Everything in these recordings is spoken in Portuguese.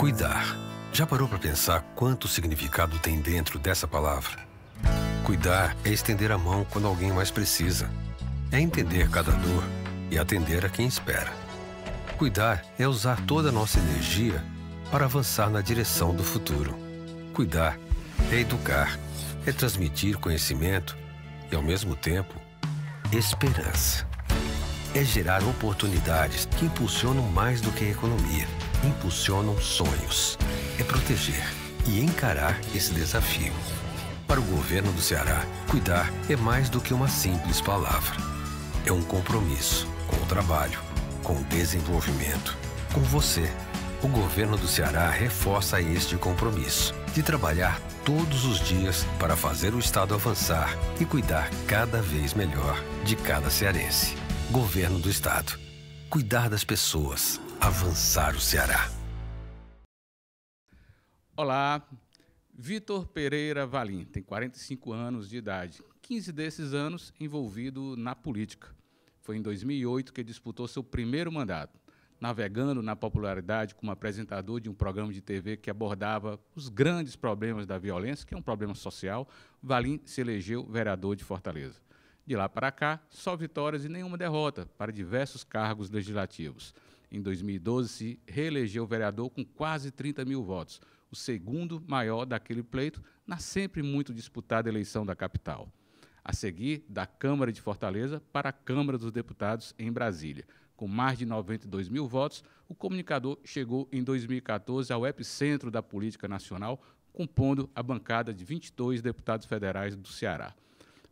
Cuidar. Já parou para pensar quanto significado tem dentro dessa palavra? Cuidar é estender a mão quando alguém mais precisa. É entender cada dor e atender a quem espera. Cuidar é usar toda a nossa energia para avançar na direção do futuro. Cuidar é educar, é transmitir conhecimento e, ao mesmo tempo, esperança. É gerar oportunidades que impulsionam mais do que a economia impulsionam sonhos. É proteger e encarar esse desafio. Para o governo do Ceará, cuidar é mais do que uma simples palavra. É um compromisso com o trabalho, com o desenvolvimento, com você. O governo do Ceará reforça este compromisso de trabalhar todos os dias para fazer o Estado avançar e cuidar cada vez melhor de cada cearense. Governo do Estado. Cuidar das pessoas avançar o Ceará. Olá, Vitor Pereira Valim, tem 45 anos de idade, 15 desses anos envolvido na política. Foi em 2008 que disputou seu primeiro mandato, navegando na popularidade como apresentador de um programa de TV que abordava os grandes problemas da violência, que é um problema social. Valim se elegeu vereador de Fortaleza. De lá para cá, só vitórias e nenhuma derrota para diversos cargos legislativos em 2012, se reelegeu vereador com quase 30 mil votos, o segundo maior daquele pleito na sempre muito disputada eleição da capital. A seguir, da Câmara de Fortaleza para a Câmara dos Deputados em Brasília. Com mais de 92 mil votos, o comunicador chegou em 2014 ao epicentro da política nacional, compondo a bancada de 22 deputados federais do Ceará.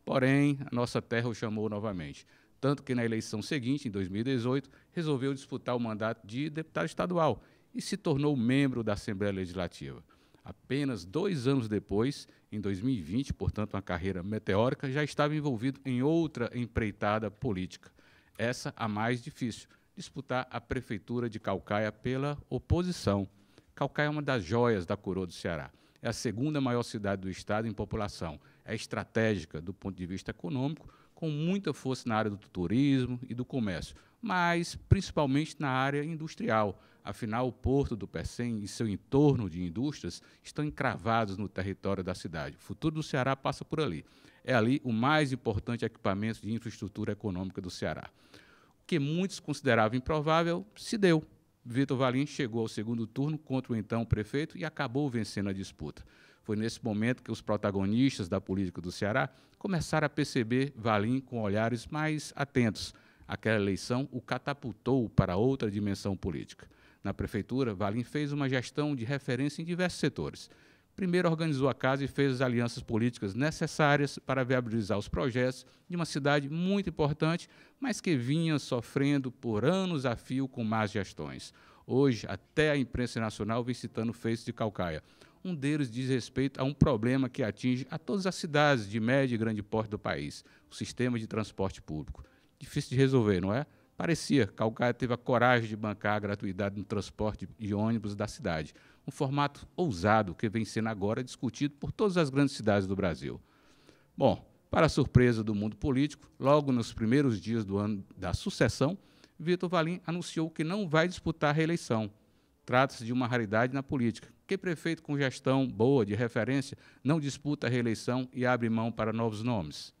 Porém, a nossa terra o chamou novamente. Tanto que na eleição seguinte, em 2018, resolveu disputar o mandato de deputado estadual e se tornou membro da Assembleia Legislativa. Apenas dois anos depois, em 2020, portanto, uma carreira meteórica, já estava envolvido em outra empreitada política. Essa a mais difícil, disputar a prefeitura de Calcaia pela oposição. Calcaia é uma das joias da coroa do Ceará. É a segunda maior cidade do estado em população. É estratégica do ponto de vista econômico, com muita força na área do turismo e do comércio, mas principalmente na área industrial. Afinal, o porto do Percém e seu entorno de indústrias estão encravados no território da cidade. O futuro do Ceará passa por ali. É ali o mais importante equipamento de infraestrutura econômica do Ceará. O que muitos consideravam improvável se deu. Vitor Valim chegou ao segundo turno contra o então prefeito e acabou vencendo a disputa. Foi nesse momento que os protagonistas da política do Ceará começaram a perceber Valim com olhares mais atentos. Aquela eleição o catapultou para outra dimensão política. Na prefeitura, Valim fez uma gestão de referência em diversos setores. Primeiro, organizou a casa e fez as alianças políticas necessárias para viabilizar os projetos de uma cidade muito importante, mas que vinha sofrendo por anos a fio com más gestões. Hoje, até a imprensa nacional vem citando feitos de Calcaia. Um deles diz respeito a um problema que atinge a todas as cidades de médio e grande porte do país, o sistema de transporte público. Difícil de resolver, não é? Parecia, Calcaia teve a coragem de bancar a gratuidade no transporte de ônibus da cidade, um formato ousado que vem sendo agora discutido por todas as grandes cidades do Brasil. Bom, para a surpresa do mundo político, logo nos primeiros dias do ano da sucessão, Vitor Valim anunciou que não vai disputar a reeleição. Trata-se de uma raridade na política, que prefeito com gestão boa, de referência, não disputa a reeleição e abre mão para novos nomes?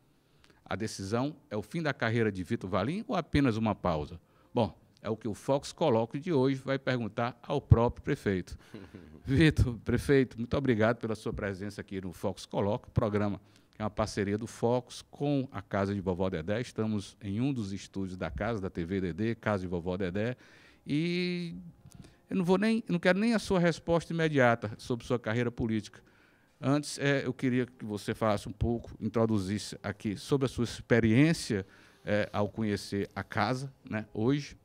A decisão é o fim da carreira de Vitor Valim ou apenas uma pausa? Bom, é o que o Fox Colloquio de hoje vai perguntar ao próprio prefeito. Vitor, prefeito, muito obrigado pela sua presença aqui no Fox Colloquio, programa que é uma parceria do Fox com a Casa de Vovó Dedé. Estamos em um dos estúdios da casa, da TV Dedé, Casa de Vovó Dedé. E eu não vou nem, não quero nem a sua resposta imediata sobre sua carreira política. Antes, é, eu queria que você falasse um pouco, introduzisse aqui sobre a sua experiência é, ao conhecer a casa, né, hoje,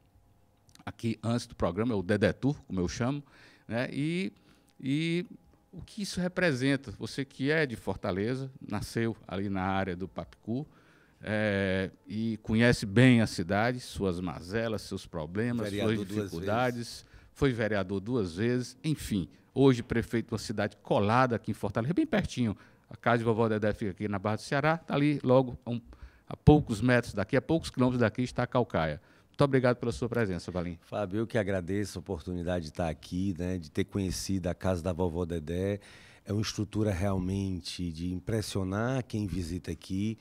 aqui antes do programa, é o Dedetur, como eu chamo, né, e, e o que isso representa. Você que é de Fortaleza, nasceu ali na área do Papicu, é, e conhece bem a cidade, suas mazelas, seus problemas, suas dificuldades foi vereador duas vezes, enfim. Hoje prefeito de uma cidade colada aqui em Fortaleza, bem pertinho. A casa de vovó Dedé fica aqui na Barra do Ceará, está ali logo a, um, a poucos metros daqui, a poucos quilômetros daqui está a Calcaia. Muito obrigado pela sua presença, Valim. Fábio, eu que agradeço a oportunidade de estar aqui, né, de ter conhecido a casa da vovó Dedé. É uma estrutura realmente de impressionar quem visita aqui,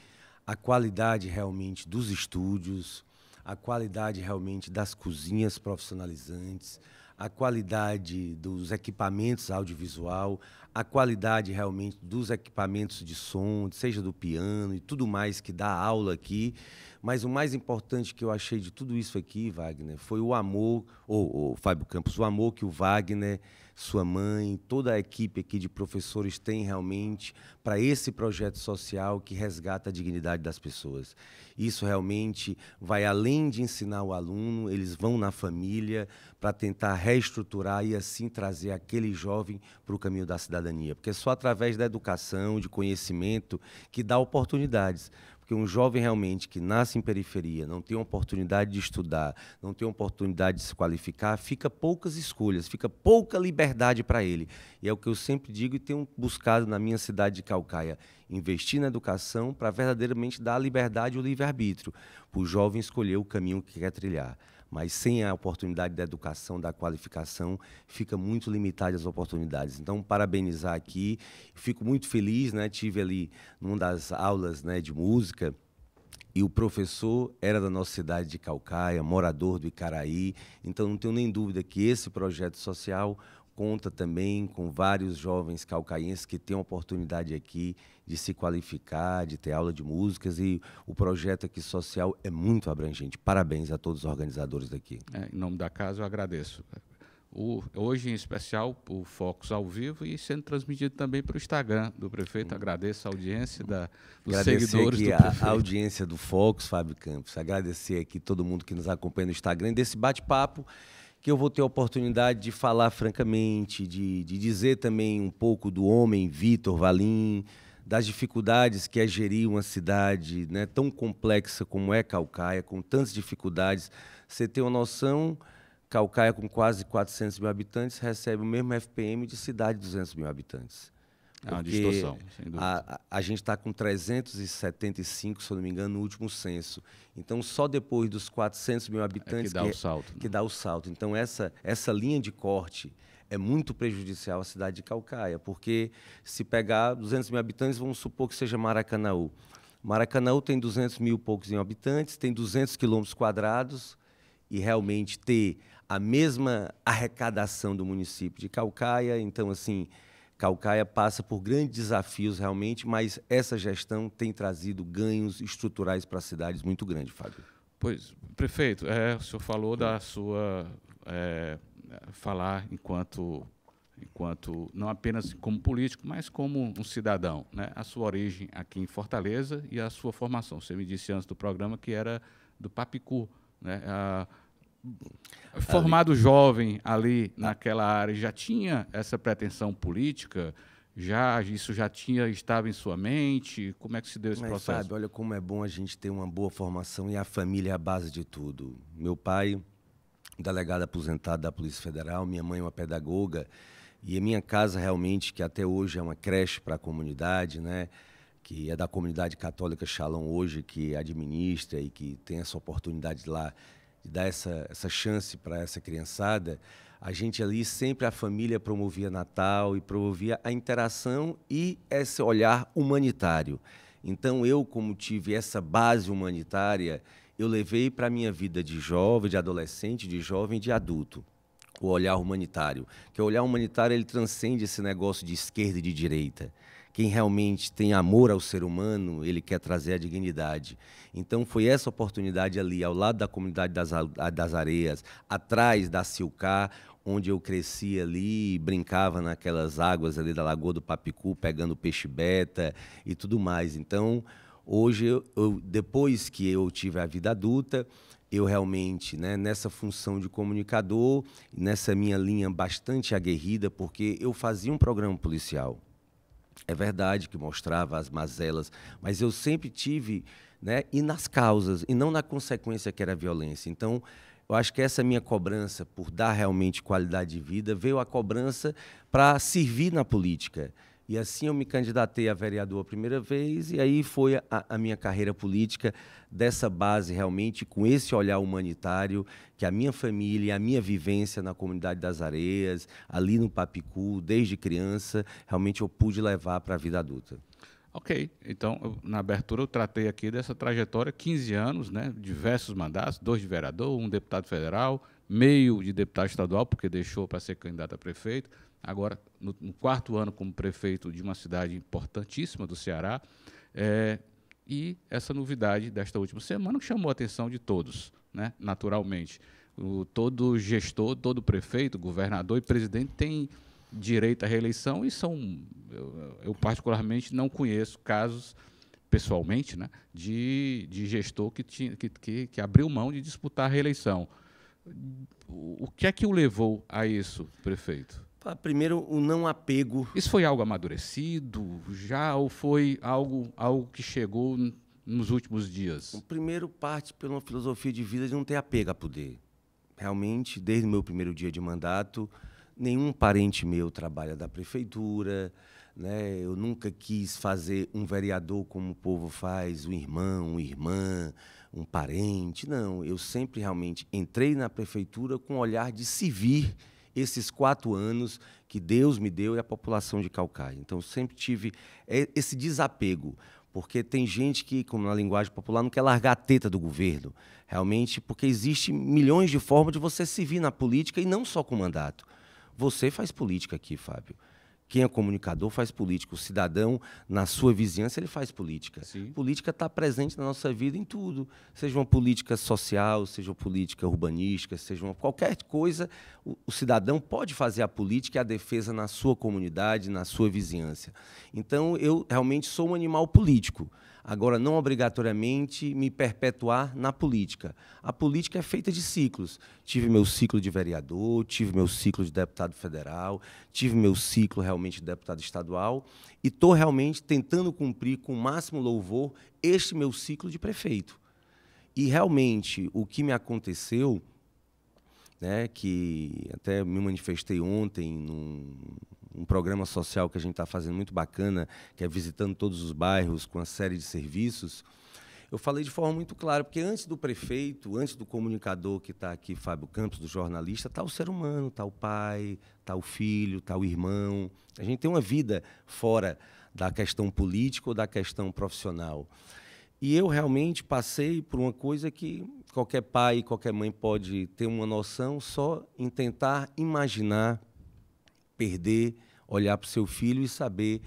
a qualidade realmente dos estúdios, a qualidade realmente das cozinhas profissionalizantes, a qualidade dos equipamentos audiovisual, a qualidade realmente dos equipamentos de som, seja do piano e tudo mais que dá aula aqui. Mas o mais importante que eu achei de tudo isso aqui, Wagner, foi o amor, ou, Fábio Campos, o amor que o Wagner, sua mãe, toda a equipe aqui de professores tem realmente para esse projeto social que resgata a dignidade das pessoas. Isso realmente vai além de ensinar o aluno, eles vão na família para tentar reestruturar e assim trazer aquele jovem para o caminho da cidade cidadania, porque é só através da educação, de conhecimento, que dá oportunidades. Porque um jovem realmente que nasce em periferia, não tem oportunidade de estudar, não tem oportunidade de se qualificar, fica poucas escolhas, fica pouca liberdade para ele. E é o que eu sempre digo e tenho buscado na minha cidade de Calcaia: investir na educação para verdadeiramente dar a liberdade e o livre-arbítrio para o jovem escolher o caminho que quer trilhar mas sem a oportunidade da educação, da qualificação, fica muito limitada as oportunidades. Então, parabenizar aqui, fico muito feliz, né? Tive ali numa das aulas, né, de música, e o professor era da nossa cidade de Calcaia, morador do Icaraí, então não tenho nem dúvida que esse projeto social conta também com vários jovens calcaenses que têm a oportunidade aqui de se qualificar, de ter aula de músicas e o projeto aqui social é muito abrangente. Parabéns a todos os organizadores daqui. É, em nome da casa, eu agradeço. O, hoje, em especial, o Focus ao vivo e sendo transmitido também para o Instagram do prefeito. Agradeço a audiência da, dos Agradecer seguidores aqui do prefeito. a audiência do Focus, Fábio Campos. Agradecer aqui todo mundo que nos acompanha no Instagram desse bate-papo que eu vou ter a oportunidade de falar francamente, de, de dizer também um pouco do homem Vitor Valim, das dificuldades que é gerir uma cidade né, tão complexa como é Calcaia, com tantas dificuldades. Você tem uma noção, Calcaia, com quase 400 mil habitantes, recebe o mesmo FPM de cidade de 200 mil habitantes. É uma distorção. A, a, a gente está com 375, se eu não me engano, no último censo. Então, só depois dos 400 mil habitantes. É que dá que, o é salto. Né? Que né? dá o salto. Então, essa, essa linha de corte é muito prejudicial à cidade de Calcaia, porque se pegar 200 mil habitantes, vamos supor que seja Maracanaú. Maracanaú tem 200 mil poucos habitantes, tem 200 quilômetros quadrados, e realmente ter a mesma arrecadação do município de Calcaia, então, assim Calcaia passa por grandes desafios realmente, mas essa gestão tem trazido ganhos estruturais para as cidades muito grandes, Fábio. Pois, prefeito, é, o senhor falou da sua é, falar enquanto enquanto não apenas como político, mas como um cidadão, né? A sua origem aqui em Fortaleza e a sua formação. Você me disse antes do programa que era do Papicu, né? A, formado ali. jovem ali naquela área, já tinha essa pretensão política? Já isso já tinha estava em sua mente? Como é que se deu esse Mas processo? Sabe, olha como é bom a gente ter uma boa formação e a família é a base de tudo. Meu pai, delegado aposentado da Polícia Federal, minha mãe é uma pedagoga e a minha casa realmente que até hoje é uma creche para a comunidade, né? que é da comunidade católica Shalom hoje, que administra e que tem essa oportunidade lá de dar essa, essa chance para essa criançada, a gente ali sempre a família promovia Natal e promovia a interação e esse olhar humanitário. Então eu, como tive essa base humanitária, eu levei para a minha vida de jovem, de adolescente, de jovem, de adulto o olhar humanitário, que o olhar humanitário ele transcende esse negócio de esquerda e de direita. Quem realmente tem amor ao ser humano, ele quer trazer a dignidade. Então foi essa oportunidade ali, ao lado da comunidade das, das areias, atrás da Silcá, onde eu cresci ali, brincava naquelas águas ali da Lagoa do Papicu, pegando peixe beta e tudo mais. Então, hoje, eu, eu, depois que eu tive a vida adulta, eu realmente, né, nessa função de comunicador, nessa minha linha bastante aguerrida, porque eu fazia um programa policial. É verdade que mostrava as mazelas, mas eu sempre tive, né, e nas causas, e não na consequência que era a violência. Então, eu acho que essa minha cobrança por dar realmente qualidade de vida veio a cobrança para servir na política. E assim eu me candidatei a vereador a primeira vez, e aí foi a, a, minha carreira política dessa base realmente, com esse olhar humanitário, que a minha família, a minha vivência na comunidade das areias, ali no Papicu, desde criança, realmente eu pude levar para a vida adulta. Ok, então eu, na abertura eu tratei aqui dessa trajetória, 15 anos, né? diversos mandatos, dois de vereador, um deputado federal, meio de deputado estadual, porque deixou para ser candidato a prefeito, agora no, no, quarto ano como prefeito de uma cidade importantíssima do Ceará, é, e essa novidade desta última semana que chamou a atenção de todos, né, naturalmente. O, todo gestor, todo prefeito, governador e presidente tem direito à reeleição e são, eu, eu particularmente não conheço casos pessoalmente, né, de, de gestor que, tinha, que, que, que abriu mão de disputar a reeleição. O que é que o levou a isso, prefeito? Primeiro, o não apego. Isso foi algo amadurecido já ou foi algo, algo que chegou nos últimos dias? O primeiro parte pela filosofia de vida de não ter apego a poder. Realmente, desde o meu primeiro dia de mandato, nenhum parente meu trabalha da prefeitura, né? Eu nunca quis fazer um vereador como o povo faz, um irmão, uma irmã, um parente. Não, eu sempre realmente entrei na prefeitura com o olhar de servir esses quatro anos que Deus me deu e a população de Calcaia. Então, sempre tive é, esse desapego, porque tem gente que, como na linguagem popular, não quer largar a teta do governo, realmente, porque existe milhões de formas de você servir na política e não só com mandato. Você faz política aqui, Fábio. Quem é comunicador faz política. O cidadão, na sua vizinhança, ele faz política. Sim. Política está presente na nossa vida em tudo. Seja uma política social, seja uma política urbanística, seja uma, qualquer coisa, o, o cidadão pode fazer a política e a defesa na sua comunidade, na sua vizinhança. Então, eu realmente sou um animal político. Agora, não obrigatoriamente me perpetuar na política. A política é feita de ciclos. Tive meu ciclo de vereador, tive meu ciclo de deputado federal, tive meu ciclo realmente de deputado estadual e estou realmente tentando cumprir com o máximo louvor este meu ciclo de prefeito. E realmente o que me aconteceu, né, que até me manifestei ontem num, um programa social que a gente está fazendo muito bacana, que é visitando todos os bairros com uma série de serviços. Eu falei de forma muito clara, porque antes do prefeito, antes do comunicador que está aqui, Fábio Campos, do jornalista, está o ser humano, está o pai, está o filho, está o irmão. A gente tem uma vida fora da questão política ou da questão profissional. E eu realmente passei por uma coisa que qualquer pai, qualquer mãe pode ter uma noção só em tentar imaginar perder, olhar para o seu filho e saber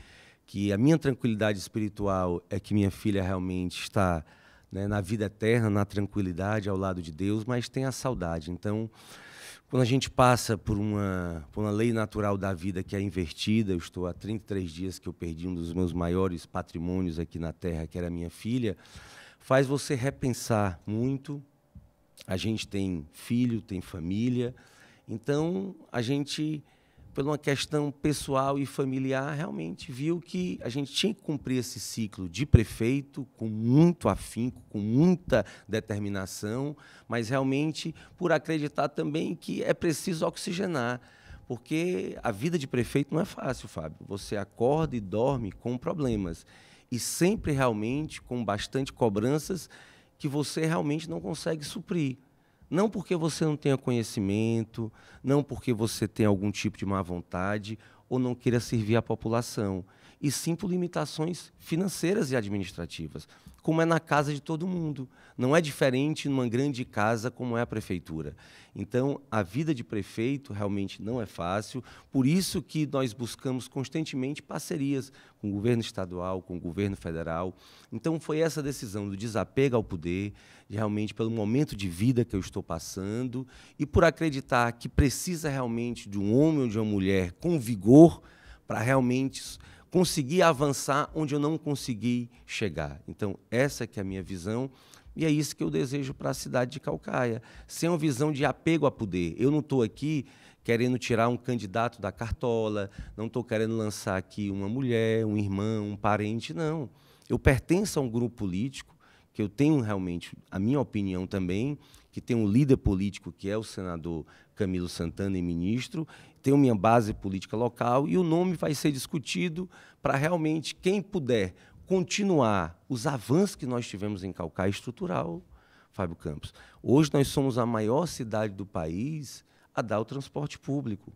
que a minha tranquilidade espiritual é que minha filha realmente está né, na vida eterna, na tranquilidade, ao lado de Deus, mas tem a saudade. Então, quando a gente passa por uma, por uma lei natural da vida que é invertida, eu estou há 33 dias que eu perdi um dos meus maiores patrimônios aqui na Terra, que era minha filha, faz você repensar muito. A gente tem filho, tem família, então a gente por uma questão pessoal e familiar, realmente viu que a gente tinha que cumprir esse ciclo de prefeito com muito afinco, com muita determinação, mas realmente por acreditar também que é preciso oxigenar. Porque a vida de prefeito não é fácil, Fábio. Você acorda e dorme com problemas. E sempre realmente com bastante cobranças que você realmente não consegue suprir. Não porque você não tenha conhecimento, não porque você tenha algum tipo de má vontade ou não queira servir à população e sim por limitações financeiras e administrativas, como é na casa de todo mundo. Não é diferente numa grande casa como é a prefeitura. Então, a vida de prefeito realmente não é fácil, por isso que nós buscamos constantemente parcerias com o governo estadual, com o governo federal. Então, foi essa decisão do desapego ao poder, realmente pelo momento de vida que eu estou passando e por acreditar que precisa realmente de um homem ou de uma mulher com vigor para realmente conseguir avançar onde eu não consegui chegar. Então, essa que é a minha visão. E é isso que eu desejo para a cidade de Calcaia. Sem uma visão de apego a poder. Eu não estou aqui querendo tirar um candidato da cartola, não estou querendo lançar aqui uma mulher, um irmão, um parente, não. Eu pertenço a um grupo político, que eu tenho realmente a minha opinião também, que tem um líder político que é o senador Camilo Santana e ministro, tem uma base política local e o nome vai ser discutido para realmente quem puder continuar os avanços que nós tivemos em Calcaia estrutural, Fábio Campos. Hoje nós somos a maior cidade do país a dar o transporte público.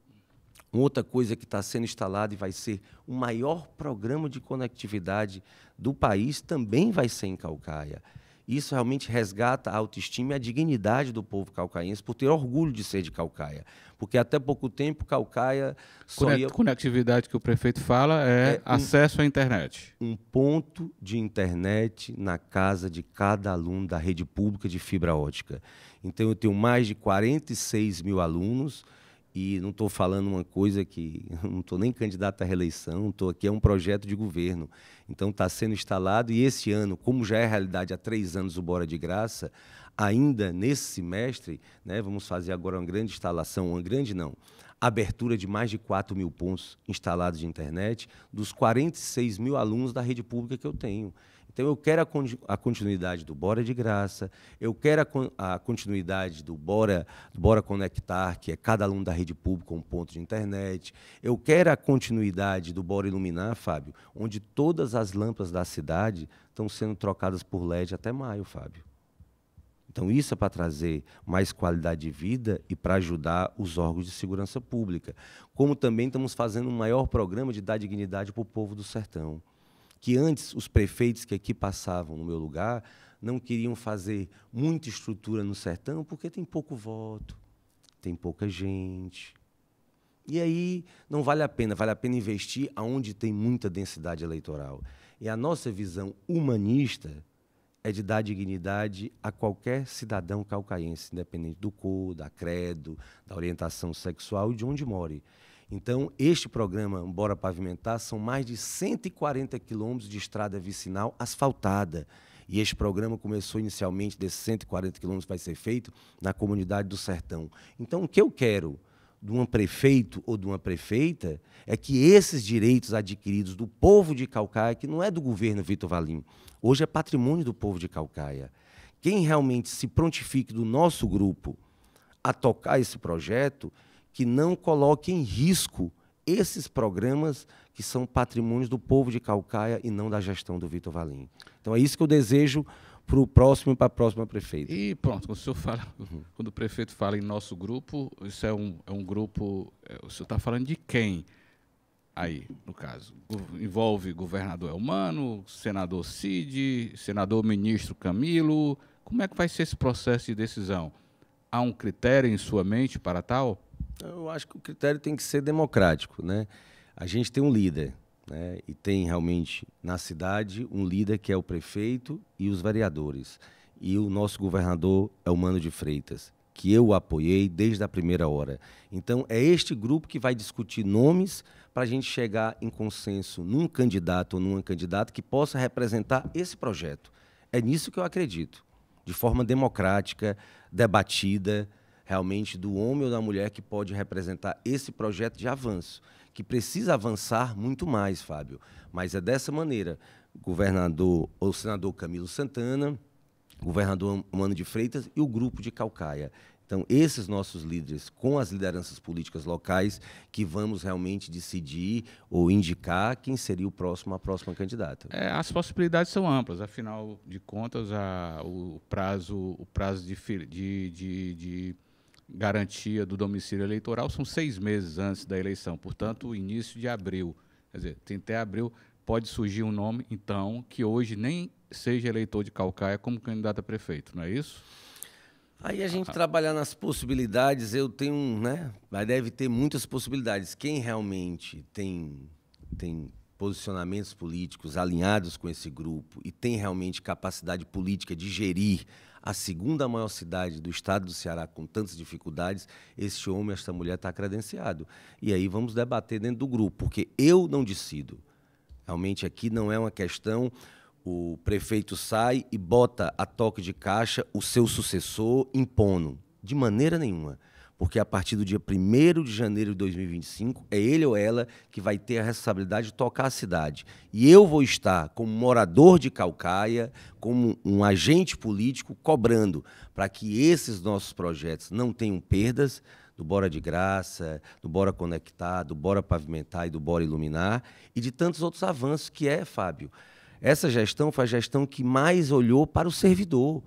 Uma outra coisa que está sendo instalada e vai ser o maior programa de conectividade do país também vai ser em Calcaia. Isso realmente resgata a autoestima e a dignidade do povo calcaense por ter orgulho de ser de Calcaia. Porque até pouco tempo Calcaia só Conect, ia... Conectividade que o prefeito fala é, é acesso à internet. Um ponto de internet na casa de cada aluno da rede pública de fibra ótica. Então eu tenho mais de 46 mil alunos e não estou falando uma coisa que. Não estou nem candidato à reeleição, estou aqui, é um projeto de governo. Então está sendo instalado, e esse ano, como já é realidade há três anos o Bora de Graça, ainda nesse semestre, né, vamos fazer agora uma grande instalação, uma grande não, abertura de mais de 4 mil pontos instalados de internet, dos 46 mil alunos da rede pública que eu tenho. Então, eu quero a, con a continuidade do Bora de Graça, eu quero a, con a continuidade do Bora, do Bora Conectar, que é cada aluno da rede pública um ponto de internet, eu quero a continuidade do Bora Iluminar, Fábio, onde todas as lâmpadas da cidade estão sendo trocadas por LED até maio, Fábio. Então, isso é para trazer mais qualidade de vida e para ajudar os órgãos de segurança pública. Como também estamos fazendo um maior programa de dar dignidade para o povo do sertão que antes os prefeitos que aqui passavam no meu lugar não queriam fazer muita estrutura no sertão porque tem pouco voto, tem pouca gente. E aí não vale a pena, vale a pena investir aonde tem muita densidade eleitoral. E a nossa visão humanista é de dar dignidade a qualquer cidadão calcaense, independente do cor, da credo, da orientação sexual e de onde more. Então, este programa Bora Pavimentar são mais de 140 quilômetros de estrada vicinal asfaltada. E este programa começou inicialmente, desses 140 quilômetros vai ser feito na comunidade do Sertão. Então, o que eu quero de um prefeito ou de uma prefeita é que esses direitos adquiridos do povo de Calcaia, que não é do governo Vitor Valim, hoje é patrimônio do povo de Calcaia. Quem realmente se prontifique do nosso grupo a tocar esse projeto que não coloque em risco esses programas que são patrimônios do povo de Calcaia e não da gestão do Vitor Valim. Então é isso que eu desejo para o próximo e para a próxima prefeita. E pronto, quando o senhor fala, uhum. quando o prefeito fala em nosso grupo, isso é um, é um grupo. É, o senhor está falando de quem? Aí, no caso, envolve governador Elmano, senador Cid, senador ministro Camilo. Como é que vai ser esse processo de decisão? Há um critério em sua mente para tal? Eu acho que o critério tem que ser democrático, né? A gente tem um líder, né? E tem realmente na cidade um líder que é o prefeito e os vereadores. E o nosso governador é o Mano de Freitas, que eu apoiei desde a primeira hora. Então é este grupo que vai discutir nomes para a gente chegar em consenso num candidato ou numa candidata que possa representar esse projeto. É nisso que eu acredito, de forma democrática, debatida, realmente do homem ou da mulher que pode representar esse projeto de avanço, que precisa avançar muito mais, Fábio. Mas é dessa maneira, governador ou senador Camilo Santana, governador Mano de Freitas e o grupo de Calcaia. Então, esses nossos líderes, com as lideranças políticas locais, que vamos realmente decidir ou indicar quem seria o próximo, a próxima candidata. É, as possibilidades são amplas, afinal de contas, a, o prazo, o prazo de, de, de, de garantia do domicílio eleitoral são seis meses antes da eleição, portanto, início de abril. Quer dizer, tem até abril, pode surgir um nome, então, que hoje nem seja eleitor de Calcaia como candidato a prefeito, não é isso? Aí a gente ah. trabalhar nas possibilidades, eu tenho, né? Mas deve ter muitas possibilidades. Quem realmente tem, tem posicionamentos políticos alinhados com esse grupo e tem realmente capacidade política de gerir a segunda maior cidade do estado do Ceará com tantas dificuldades, este homem, esta mulher está credenciado. E aí vamos debater dentro do grupo, porque eu não decido. Realmente aqui não é uma questão. O prefeito sai e bota a toque de caixa o seu sucessor impondo. De maneira nenhuma. Porque a partir do dia 1 de janeiro de 2025, é ele ou ela que vai ter a responsabilidade de tocar a cidade. E eu vou estar, como morador de Calcaia, como um agente político, cobrando para que esses nossos projetos não tenham perdas, do Bora de Graça, do Bora Conectar, do Bora Pavimentar e do Bora Iluminar, e de tantos outros avanços que é, Fábio. Essa gestão foi a gestão que mais olhou para o servidor.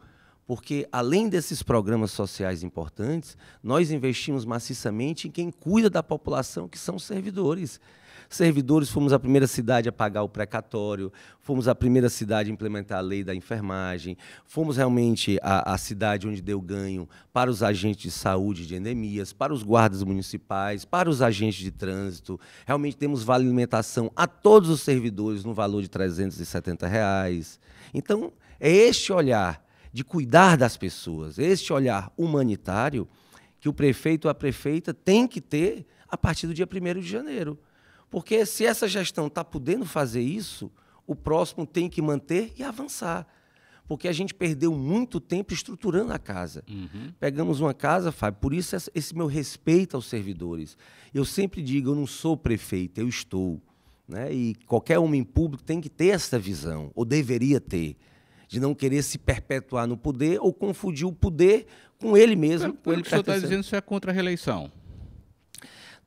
Porque, além desses programas sociais importantes, nós investimos maciçamente em quem cuida da população, que são servidores. Servidores, fomos a primeira cidade a pagar o precatório, fomos a primeira cidade a implementar a lei da enfermagem, fomos realmente a, a cidade onde deu ganho para os agentes de saúde de endemias, para os guardas municipais, para os agentes de trânsito. Realmente temos vale alimentação a todos os servidores no valor de R$ 370. Reais. Então, é este olhar de cuidar das pessoas. Este olhar humanitário que o prefeito ou a prefeita tem que ter a partir do dia 1 de janeiro. Porque se essa gestão está podendo fazer isso, o próximo tem que manter e avançar. Porque a gente perdeu muito tempo estruturando a casa. Uhum. Pegamos uma casa, Fábio, por isso esse meu respeito aos servidores. Eu sempre digo, eu não sou prefeito, eu estou. Né? E qualquer homem público tem que ter essa visão, ou deveria ter de não querer se perpetuar no poder ou confundir o poder com ele mesmo. Pelo, com ele que o senhor está dizendo, isso é contra a reeleição.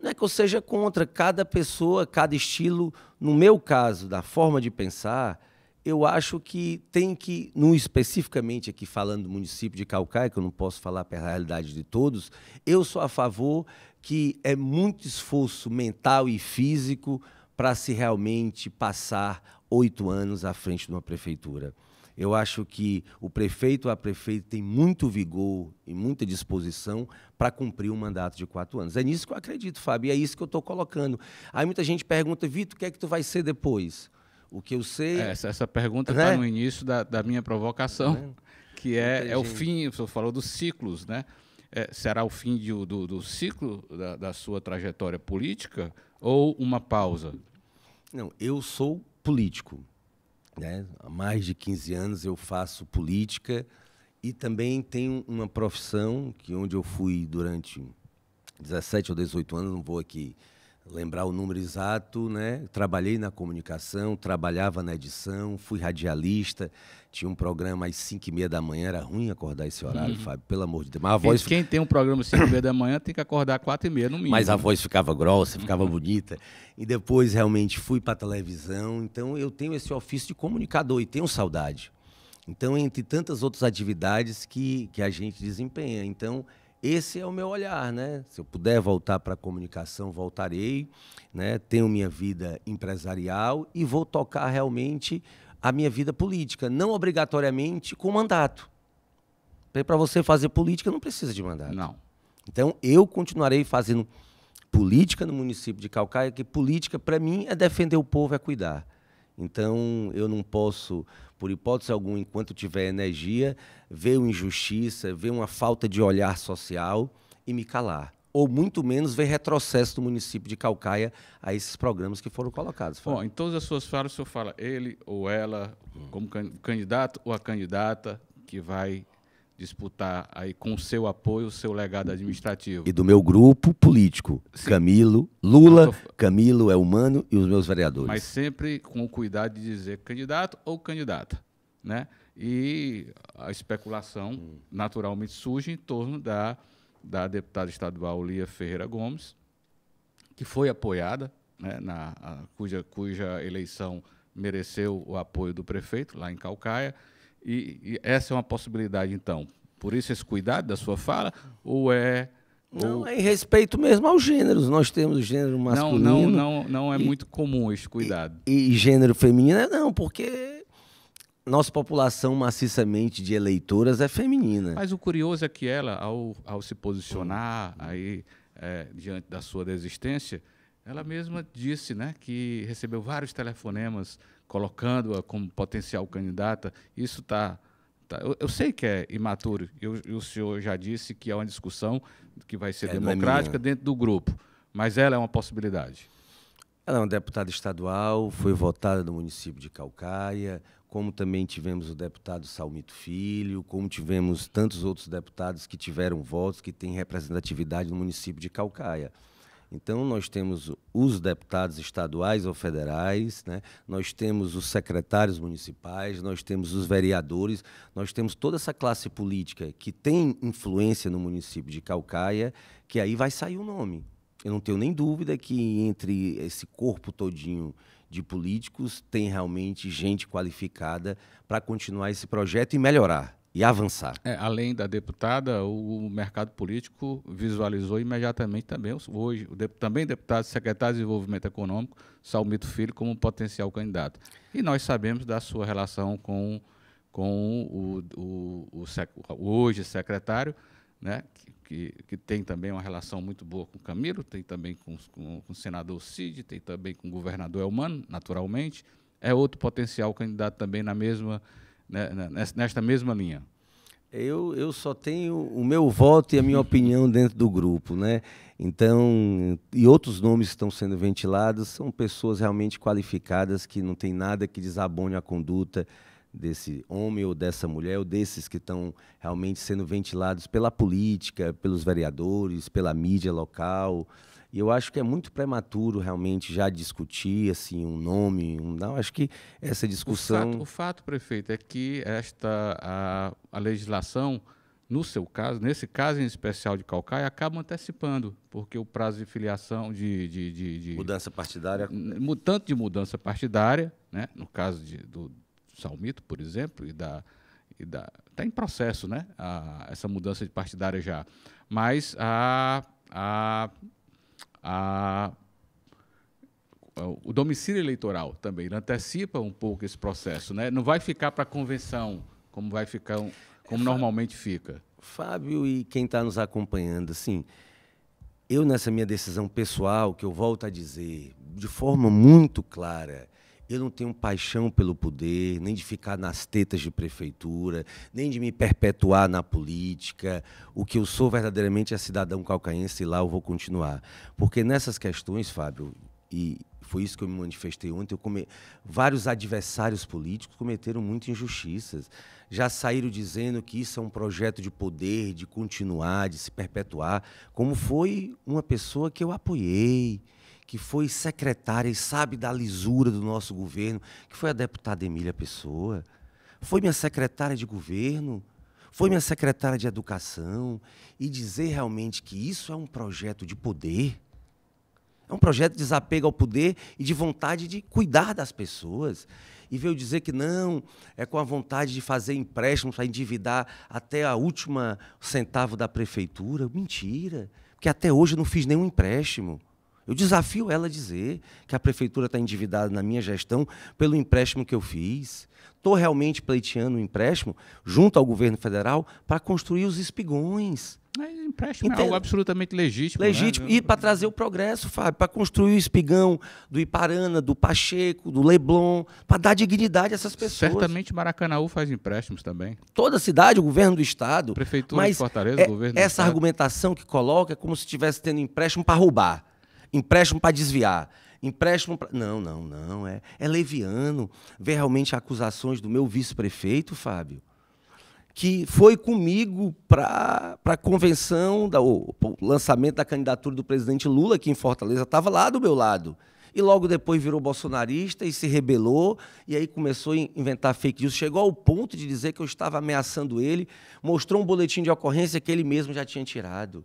Não é que eu seja contra cada pessoa, cada estilo. No meu caso, da forma de pensar, eu acho que tem que, no especificamente aqui falando do município de Calcaia, que eu não posso falar pela realidade de todos, eu sou a favor que é muito esforço mental e físico para se realmente passar oito anos à frente de uma prefeitura. Eu acho que o prefeito a prefeita tem muito vigor e muita disposição para cumprir um mandato de quatro anos. É nisso que eu acredito, Fábio, e é isso que eu estou colocando. Aí muita gente pergunta, Vitor, o que é que tu vai ser depois? O que eu sei. É, essa, essa pergunta está né? no início da, da minha provocação, né? que é, é o fim, senhor falou dos ciclos, né? É, será o fim de, do, do ciclo da, da sua trajetória política ou uma pausa? Não, eu sou político. Né? Há mais de 15 anos eu faço política e também tenho uma profissão que onde eu fui durante 17 ou 18 anos, não vou aqui lembrar o número exato, né? Trabalhei na comunicação, trabalhava na edição, fui radialista, tinha um programa às 5 e meia da manhã, era ruim acordar esse horário, uhum. Fábio, pelo amor de Deus. Mas a quem, voz... quem tem um programa às 5 e meia da manhã tem que acordar às 4 e meia, no mínimo. Mas a voz ficava grossa, ficava uhum. bonita. E depois realmente fui para a televisão, então eu tenho esse ofício de comunicador e tenho saudade. Então, entre tantas outras atividades que, que a gente desempenha. Então, esse é o meu olhar, né? Se eu puder voltar para a comunicação, voltarei, né? Tenho minha vida empresarial e vou tocar realmente a minha vida política, não obrigatoriamente com mandato. Para você fazer política não precisa de mandato. Não. Então eu continuarei fazendo política no município de Calcaia, que política para mim é defender o povo, é cuidar. Então, eu não posso, por hipótese alguma, enquanto tiver energia, ver uma injustiça, ver uma falta de olhar social e me calar. Ou muito menos ver retrocesso do município de Calcaia a esses programas que foram colocados. Bom, em todas as suas falas, o senhor fala ele ou ela, hum. como can candidato ou a candidata que vai disputar aí com o seu apoio, o seu legado administrativo. E do meu grupo político, Sim. Camilo, Lula, tô... Camilo é humano e os meus vereadores. Mas sempre com cuidado de dizer candidato ou candidata, né? E a especulação hum. naturalmente surge em torno da, da deputada estadual Lia Ferreira Gomes, que foi apoiada, né, na, a, cuja, cuja eleição mereceu o apoio do prefeito lá em Calcaia, e, e essa é uma possibilidade, então. Por isso esse cuidado da sua fala, ou é não, ou... é em respeito mesmo aos gêneros. Nós temos o gênero masculino. Não, não, não, não é e, muito comum esse cuidado. E, e, gênero feminino é não, porque nossa população maciçamente de eleitoras é feminina. Mas o curioso é que ela, ao, ao se posicionar aí é, diante da sua desistência, ela mesma disse né, que recebeu vários telefonemas colocando-a como potencial candidata, isso está. Tá, eu, eu, sei que é imaturo, e o senhor já disse que é uma discussão que vai ser é, é democrática dentro do grupo, mas ela é uma possibilidade. Ela é uma deputada estadual, foi votada no município de Calcaia, como também tivemos o deputado Salmito Filho, como tivemos tantos outros deputados que tiveram votos, que têm representatividade no município de Calcaia. Então, nós temos os deputados estaduais ou federais, né? nós temos os secretários municipais, nós temos os vereadores, nós temos toda essa classe política que tem influência no município de Calcaia, que aí vai sair o nome. Eu não tenho nem dúvida que entre esse corpo todinho de políticos tem realmente gente qualificada para continuar esse projeto e melhorar e avançar. É, além da deputada, o mercado político visualizou imediatamente também, hoje, o de, também deputado secretário de Desenvolvimento Econômico, Salmito Filho, como potencial candidato. E nós sabemos da sua relação com, com o, o, o, o hoje secretário, né, que, que, tem também uma relação muito boa com o Camilo, tem também com, com, com o senador Cid, tem também com o governador Elmano, naturalmente. É outro potencial candidato também na mesma né, né, nesta mesma linha? Eu, eu só tenho o meu voto e a minha opinião dentro do grupo, né? Então, e outros nomes que estão sendo ventilados são pessoas realmente qualificadas que não tem nada que desabone a conduta desse homem ou dessa mulher, ou desses que estão realmente sendo ventilados pela política, pelos vereadores, pela mídia local, e eu acho que é muito prematuro realmente já discutir assim um nome, um não. Acho que essa discussão. O fato, o fato prefeito, é que esta a, a, legislação, no seu caso, nesse caso em especial de Calcaia, acaba antecipando, porque o prazo de filiação de, de, de, de mudança partidária, tanto de mudança partidária, né, no caso de, do Salmito, por exemplo, e da está em processo, né? A, essa mudança de partidária já, mas a, a a, o domicílio eleitoral também né? antecipa um pouco esse processo, né? Não vai ficar para a convenção como vai ficar, como é, normalmente fica. Fábio e quem está nos acompanhando, assim, eu nessa minha decisão pessoal que eu volto a dizer de forma muito clara, eu não tenho paixão pelo poder, nem de ficar nas tetas de prefeitura, nem de me perpetuar na política. O que eu sou verdadeiramente é cidadão calcaense e lá eu vou continuar. Porque nessas questões, Fábio, e foi isso que eu me manifestei ontem, come... vários adversários políticos cometeram muitas injustiças. Já saíram dizendo que isso é um projeto de poder, de continuar, de se perpetuar, como foi uma pessoa que eu apoiei que foi secretária e sabe da lisura do nosso governo, que foi a deputada Emília Pessoa, foi minha secretária de governo, foi minha secretária de educação, e dizer realmente que isso é um projeto de poder. É um projeto de desapego ao poder e de vontade de cuidar das pessoas. E veio dizer que não, é com a vontade de fazer empréstimos para endividar até a última centavo da prefeitura. Mentira, porque até hoje eu não fiz nenhum empréstimo. Eu desafio ela a dizer que a prefeitura está endividada na minha gestão pelo empréstimo que eu fiz. Estou realmente pleiteando um empréstimo junto ao governo federal para construir os espigões. É, empréstimo Entendo. é algo absolutamente legítimo. Né? Legítimo. Né? E para trazer o progresso, Fábio, para construir o espigão do Iparana, do Pacheco, do Leblon, para dar dignidade a essas pessoas. Certamente Maracanãú faz empréstimos também. Toda a cidade, o governo do estado. Prefeitura mas de Fortaleza, é, o governo Essa argumentação que coloca é como se estivesse tendo empréstimo para roubar empréstimo para desviar, empréstimo para. Não, não, não. É, é leviano ver realmente acusações do meu vice-prefeito, Fábio, que foi comigo para a convenção, da, o, o lançamento da candidatura do presidente Lula aqui em Fortaleza, estava lá do meu lado e logo depois virou bolsonarista e se rebelou, e aí começou a inventar fake news. Chegou ao ponto de dizer que eu estava ameaçando ele, mostrou um boletim de ocorrência que ele mesmo já tinha tirado.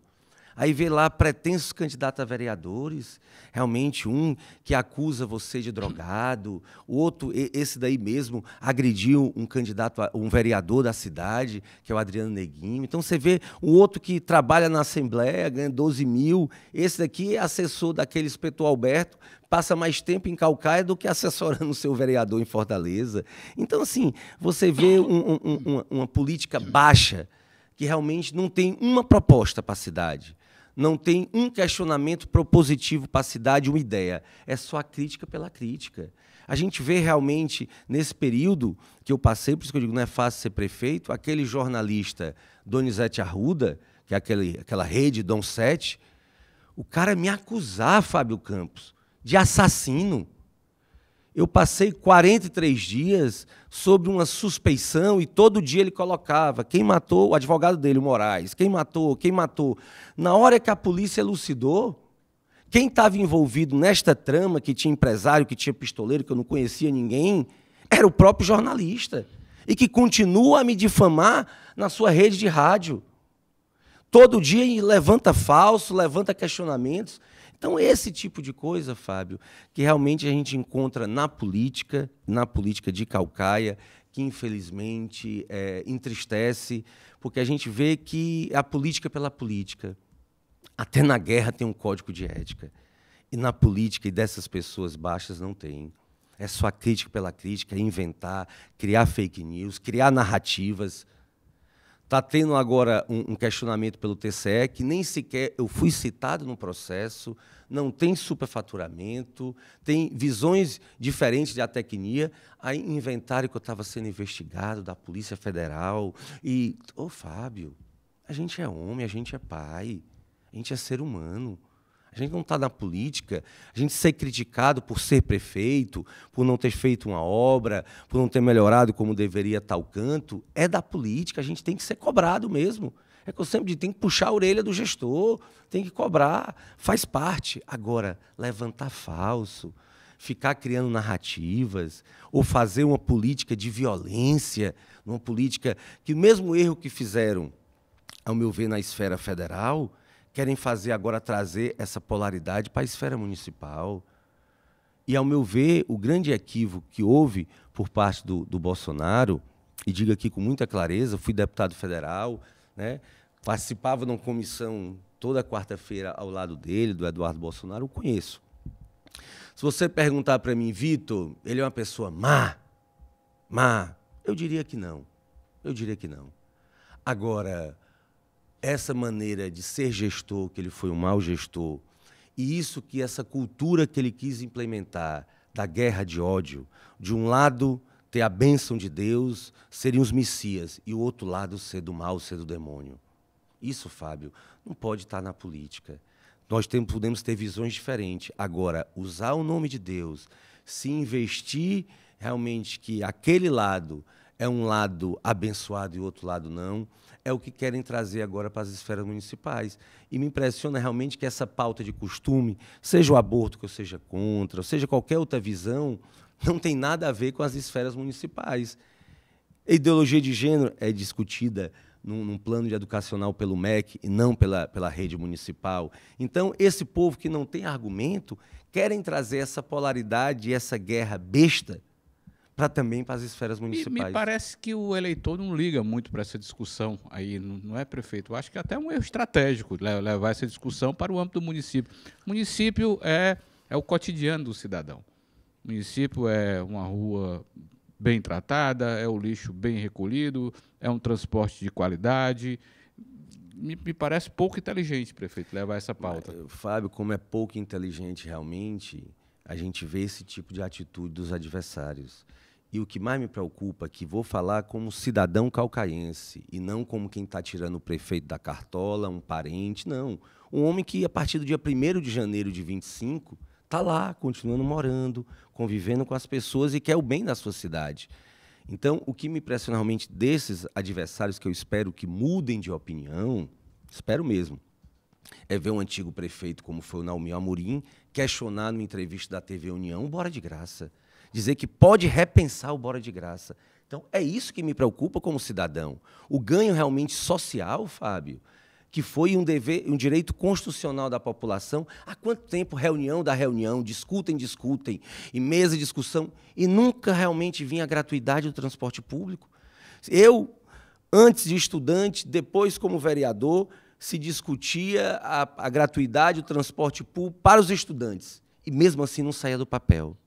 Aí vê lá pretensos candidatos a vereadores, realmente um que acusa você de drogado, o outro, esse daí mesmo, agrediu um candidato, um vereador da cidade, que é o Adriano Neguinho. Então você vê o outro que trabalha na Assembleia, ganha 12 mil, esse daqui é assessor daquele espetor Alberto, passa mais tempo em Calcaia do que assessorando o seu vereador em Fortaleza. Então, assim, você vê um, um, uma, uma política baixa, que realmente não tem uma proposta para a cidade não tem um questionamento propositivo para a cidade, uma ideia. É só a crítica pela crítica. A gente vê realmente, nesse período que eu passei, por isso que eu digo não é fácil ser prefeito, aquele jornalista Donizete Arruda, que é aquele, aquela rede Dom Sete, o cara me acusar, Fábio Campos, de assassino eu passei 43 dias sobre uma suspeição e todo dia ele colocava quem matou, o advogado dele, o Moraes, quem matou, quem matou. Na hora que a polícia elucidou, quem estava envolvido nesta trama, que tinha empresário, que tinha pistoleiro, que eu não conhecia ninguém, era o próprio jornalista. E que continua a me difamar na sua rede de rádio todo dia levanta falso, levanta questionamentos. Então, esse tipo de coisa, Fábio, que realmente a gente encontra na política, na política de Calcaia, que infelizmente é, entristece, porque a gente vê que a política é pela política. Até na guerra tem um código de ética. E na política e dessas pessoas baixas não tem. É só a crítica pela crítica, inventar, criar fake news, criar narrativas. Está tendo agora um, um, questionamento pelo TCE que nem sequer eu fui citado no processo, não tem superfaturamento, tem visões diferentes da técnica, aí inventário que eu estava sendo investigado da Polícia Federal e, ô oh, Fábio, a gente é homem, a gente é pai, a gente é ser humano. A gente não está na política, a gente ser criticado por ser prefeito, por não ter feito uma obra, por não ter melhorado como deveria tal canto, é da política, a gente tem que ser cobrado mesmo. É que eu sempre digo, tem que puxar a orelha do gestor, tem que cobrar, faz parte. Agora, levantar falso, ficar criando narrativas, ou fazer uma política de violência, uma política que o mesmo erro que fizeram, ao meu ver, na esfera federal, querem fazer agora trazer essa polaridade para a esfera municipal. E, ao meu ver, o grande equívoco que houve por parte do, do Bolsonaro, e digo aqui com muita clareza, fui deputado federal, né, participava de uma comissão toda quarta-feira ao lado dele, do Eduardo Bolsonaro, o conheço. Se você perguntar para mim, Vitor, ele é uma pessoa má? Má? Eu diria que não. Eu diria que não. Agora, essa maneira de ser gestor, que ele foi um mau gestor, e isso que essa cultura que ele quis implementar da guerra de ódio, de um lado ter a bênção de Deus, seriam os messias, e o outro lado ser do mal, ser do demônio. Isso, Fábio, não pode estar na política. Nós temos, podemos ter visões diferentes. Agora, usar o nome de Deus, se investir realmente que aquele lado é um lado abençoado e o outro lado não, é o que querem trazer agora para as esferas municipais. E me impressiona realmente que essa pauta de costume, seja o aborto que eu seja contra, ou seja qualquer outra visão, não tem nada a ver com as esferas municipais. A ideologia de gênero é discutida num, num, plano de educacional pelo MEC e não pela, pela rede municipal. Então, esse povo que não tem argumento querem trazer essa polaridade, e essa guerra besta para também para as esferas municipais. Me, me, parece que o eleitor não liga muito para essa discussão aí, não, é, prefeito? Eu acho que é até é um erro estratégico levar essa discussão para o âmbito do município. O município é, é o cotidiano do cidadão. O município é uma rua bem tratada, é o lixo bem recolhido, é um transporte de qualidade. Me, me, parece pouco inteligente, prefeito, levar essa pauta. Fábio, como é pouco inteligente realmente, a gente vê esse tipo de atitude dos adversários. E o que mais me preocupa é que vou falar como cidadão calcaense e não como quem está tirando o prefeito da cartola, um parente, não. Um homem que, a partir do dia 1 de janeiro de 25, está lá, continuando morando, convivendo com as pessoas e quer o bem da sua cidade. Então, o que me impressiona realmente desses adversários que eu espero que mudem de opinião, espero mesmo, é ver um antigo prefeito como foi o Naomi Amorim questionar numa entrevista da TV União o Bora de Graça. Dizer que pode repensar o Bora de Graça. Então, é isso que me preocupa como cidadão. O ganho realmente social, Fábio, que foi um, dever, um direito constitucional da população. Há quanto tempo reunião da reunião, discutem, discutem, e mesa de discussão, e nunca realmente vinha a gratuidade do transporte público? Eu, antes de estudante, depois como vereador, se discutia a, a gratuidade do transporte público para os estudantes. E mesmo assim não saía do papel.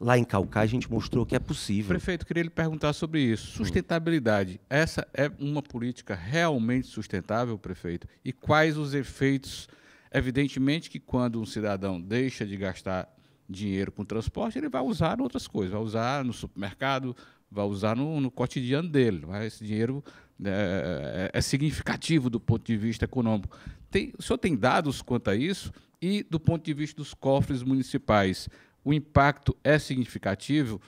Lá em Calcá a gente mostrou que é possível. Prefeito, queria lhe perguntar sobre isso. Sustentabilidade. Essa é uma política realmente sustentável, prefeito? E quais os efeitos? Evidentemente que quando um cidadão deixa de gastar dinheiro com transporte, ele vai usar outras coisas, vai usar no supermercado, vai usar no, no cotidiano dele. Mas esse dinheiro é, é, é, significativo do ponto de vista econômico. Tem, o senhor tem dados quanto a isso? E do ponto de vista dos cofres municipais, o impacto é significativo?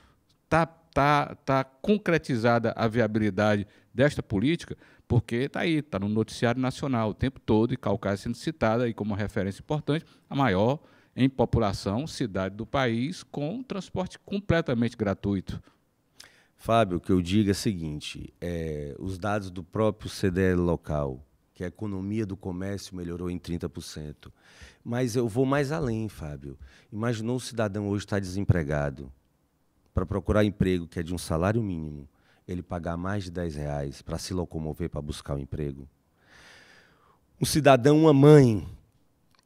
Está tá, tá concretizada a viabilidade desta política? Porque está aí, está no noticiário nacional o tempo todo, e Calcaia sendo citada aí como referência importante, a maior em população, cidade do país, com transporte completamente gratuito. Fábio, o que eu digo é o seguinte: é, os dados do próprio CDE local, que a economia do comércio melhorou em 30%. Mas eu vou mais além, Fábio. Imaginou o cidadão hoje estar desempregado para procurar emprego, que é de um salário mínimo, ele pagar mais de 10 reais para se locomover para buscar o um emprego? Um cidadão, uma mãe,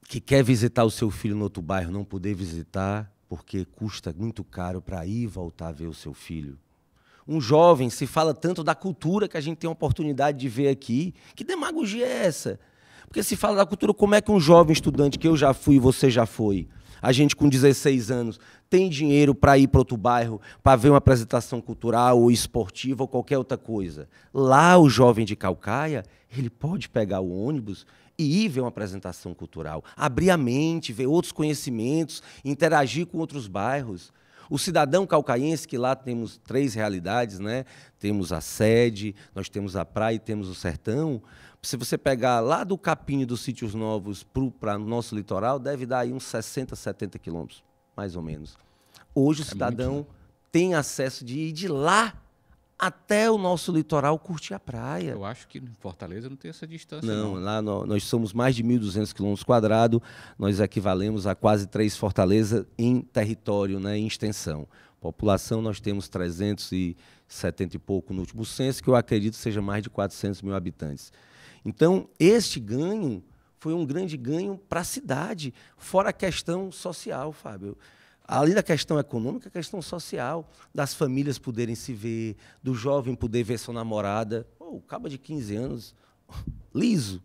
que quer visitar o seu filho no outro bairro, não poder visitar porque custa muito caro para ir e voltar a ver o seu filho um jovem, se fala tanto da cultura que a gente tem a oportunidade de ver aqui. Que demagogia é essa? Porque se fala da cultura, como é que um jovem estudante, que eu já fui e você já foi, a gente com 16 anos, tem dinheiro para ir para outro bairro, para ver uma apresentação cultural ou esportiva ou qualquer outra coisa? Lá, o jovem de Calcaia, ele pode pegar o ônibus e ir ver uma apresentação cultural, abrir a mente, ver outros conhecimentos, interagir com outros bairros. O cidadão calcaense, que lá temos três realidades, né? Temos a sede, nós temos a praia e temos o sertão. Se você pegar lá do capim dos sítios novos para o nosso litoral, deve dar aí uns 60, 70 quilômetros, mais ou menos. Hoje o é cidadão muito, né? tem acesso de ir de lá até o nosso litoral curtir a praia. Eu acho que em Fortaleza não tem essa distância. Não, não. lá no, nós somos mais de 1.200 quilômetros quadrados, nós equivalemos a quase três Fortalezas em território, né, em extensão. População, nós temos 370 e pouco no último censo, que eu acredito seja mais de 400 mil habitantes. Então, este ganho foi um grande ganho para a cidade, fora a questão social, Fábio. Além da questão econômica, a questão social, das famílias poderem se ver, do jovem poder ver sua namorada. Oh, o cara é de 15 anos, liso.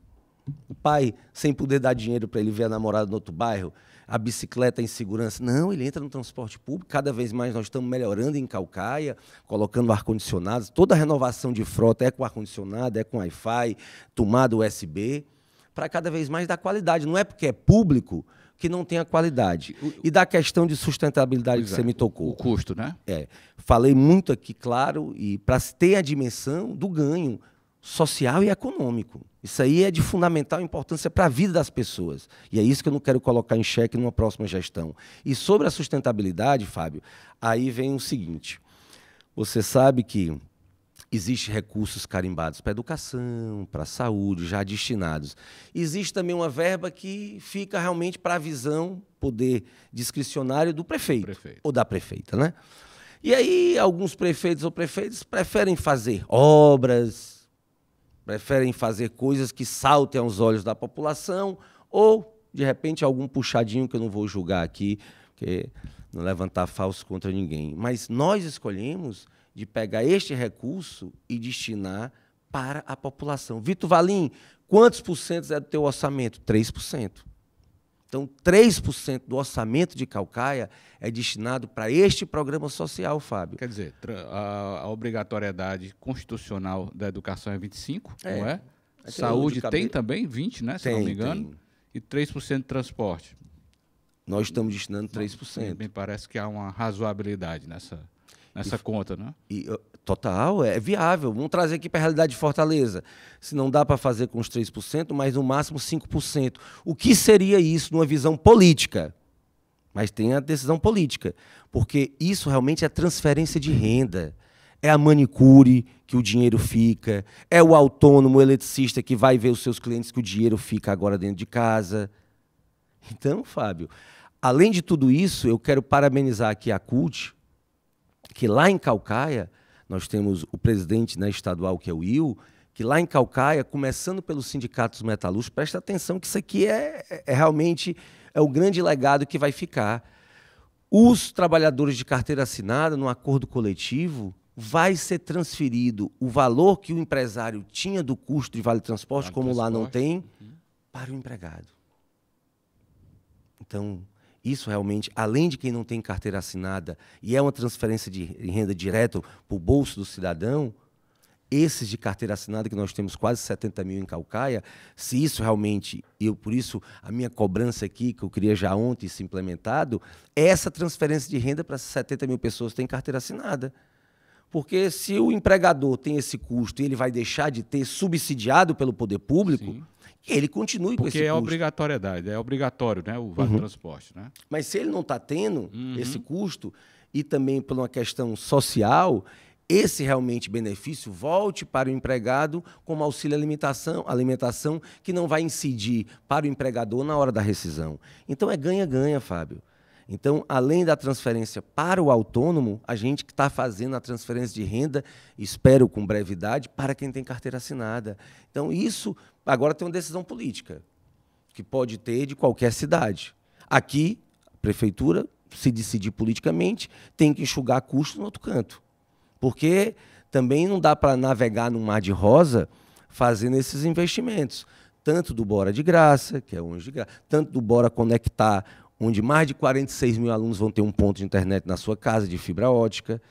O pai sem poder dar dinheiro para ele ver a namorada no outro bairro, a bicicleta em segurança. Não, ele entra no transporte público. Cada vez mais nós estamos melhorando em Calcaia, colocando ar-condicionado. Toda a renovação de frota é com ar-condicionado, é com Wi-Fi, tomada USB, para cada vez mais dar qualidade. Não é porque é público que não tenha qualidade. E da questão de sustentabilidade que é, você me tocou. O custo, né? É. Falei muito aqui, claro, e para ter a dimensão do ganho social e econômico. Isso aí é de fundamental importância para a vida das pessoas. E é isso que eu não quero colocar em xeque numa próxima gestão. E sobre a sustentabilidade, Fábio, aí vem o seguinte. Você sabe que Existem recursos carimbados para educação, para saúde, já destinados. Existe também uma verba que fica realmente para a visão, poder discricionário do prefeito, prefeito, ou da prefeita, né? E aí alguns prefeitos ou prefeitas preferem fazer obras, preferem fazer coisas que saltem aos olhos da população ou de repente algum puxadinho que eu não vou julgar aqui, porque não levantar falso contra ninguém. Mas nós escolhemos de pegar este recurso e destinar para a população. Vitor Valim, quantos por cento é do teu orçamento? 3%. Então, 3% do orçamento de Calcaia é destinado para este programa social, Fábio. Quer dizer, a, a obrigatoriedade constitucional da educação é 25, é. não é? é Saúde tem também 20, né? Se não me engano. Tem. E 3% de transporte. Nós estamos destinando 3%. Me parece que há uma razoabilidade nessa. Essa e, conta, né? E, total, é viável. Vamos trazer aqui para a realidade de Fortaleza. Se não dá para fazer com os 3%, mas no máximo 5%. O que seria isso numa visão política? Mas tem a decisão política, porque isso realmente é transferência de renda. É a manicure que o dinheiro fica, é o autônomo eletricista que vai ver os seus clientes que o dinheiro fica agora dentro de casa. Então, Fábio, além de tudo isso, eu quero parabenizar aqui a CUT, que lá em Calcaia, nós temos o presidente né, estadual, que é o Will, que lá em Calcaia, começando pelos sindicatos metalúrgicos, presta atenção que isso aqui é, é realmente é o grande legado que vai ficar. Os trabalhadores de carteira assinada, no acordo coletivo, vai ser transferido o valor que o empresário tinha do custo de vale transporte, como lá não tem, uhum. para o empregado. Então, isso realmente, além de quem não tem carteira assinada e é uma transferência de renda direto para o bolso do cidadão, esses de carteira assinada, que nós temos quase 70 mil em Calcaia, se isso realmente, e por isso a minha cobrança aqui, que eu queria já ontem se implementado, é essa transferência de renda para 70 mil pessoas que têm carteira assinada. Porque se o empregador tem esse custo e ele vai deixar de ter subsidiado pelo poder público, Sim ele continue Porque com esse é custo. Porque é obrigatoriedade, é obrigatório né, o vale uhum. transporte. Né? Mas se ele não está tendo uhum. esse custo, e também por uma questão social, esse realmente benefício volte para o empregado como auxílio alimentação, alimentação que não vai incidir para o empregador na hora da rescisão. Então é ganha-ganha, Fábio. Então, além da transferência para o autônomo, a gente que está fazendo a transferência de renda, espero com brevidade, para quem tem carteira assinada. Então, isso agora tem uma decisão política, que pode ter de qualquer cidade. Aqui, a prefeitura, se decidir politicamente, tem que enxugar custo no outro canto. Porque também não dá para navegar num mar de rosa fazendo esses investimentos tanto do Bora de Graça, que é um de graça, tanto do Bora Conectar, onde mais de 46 mil alunos vão ter um ponto de internet na sua casa de fibra ótica.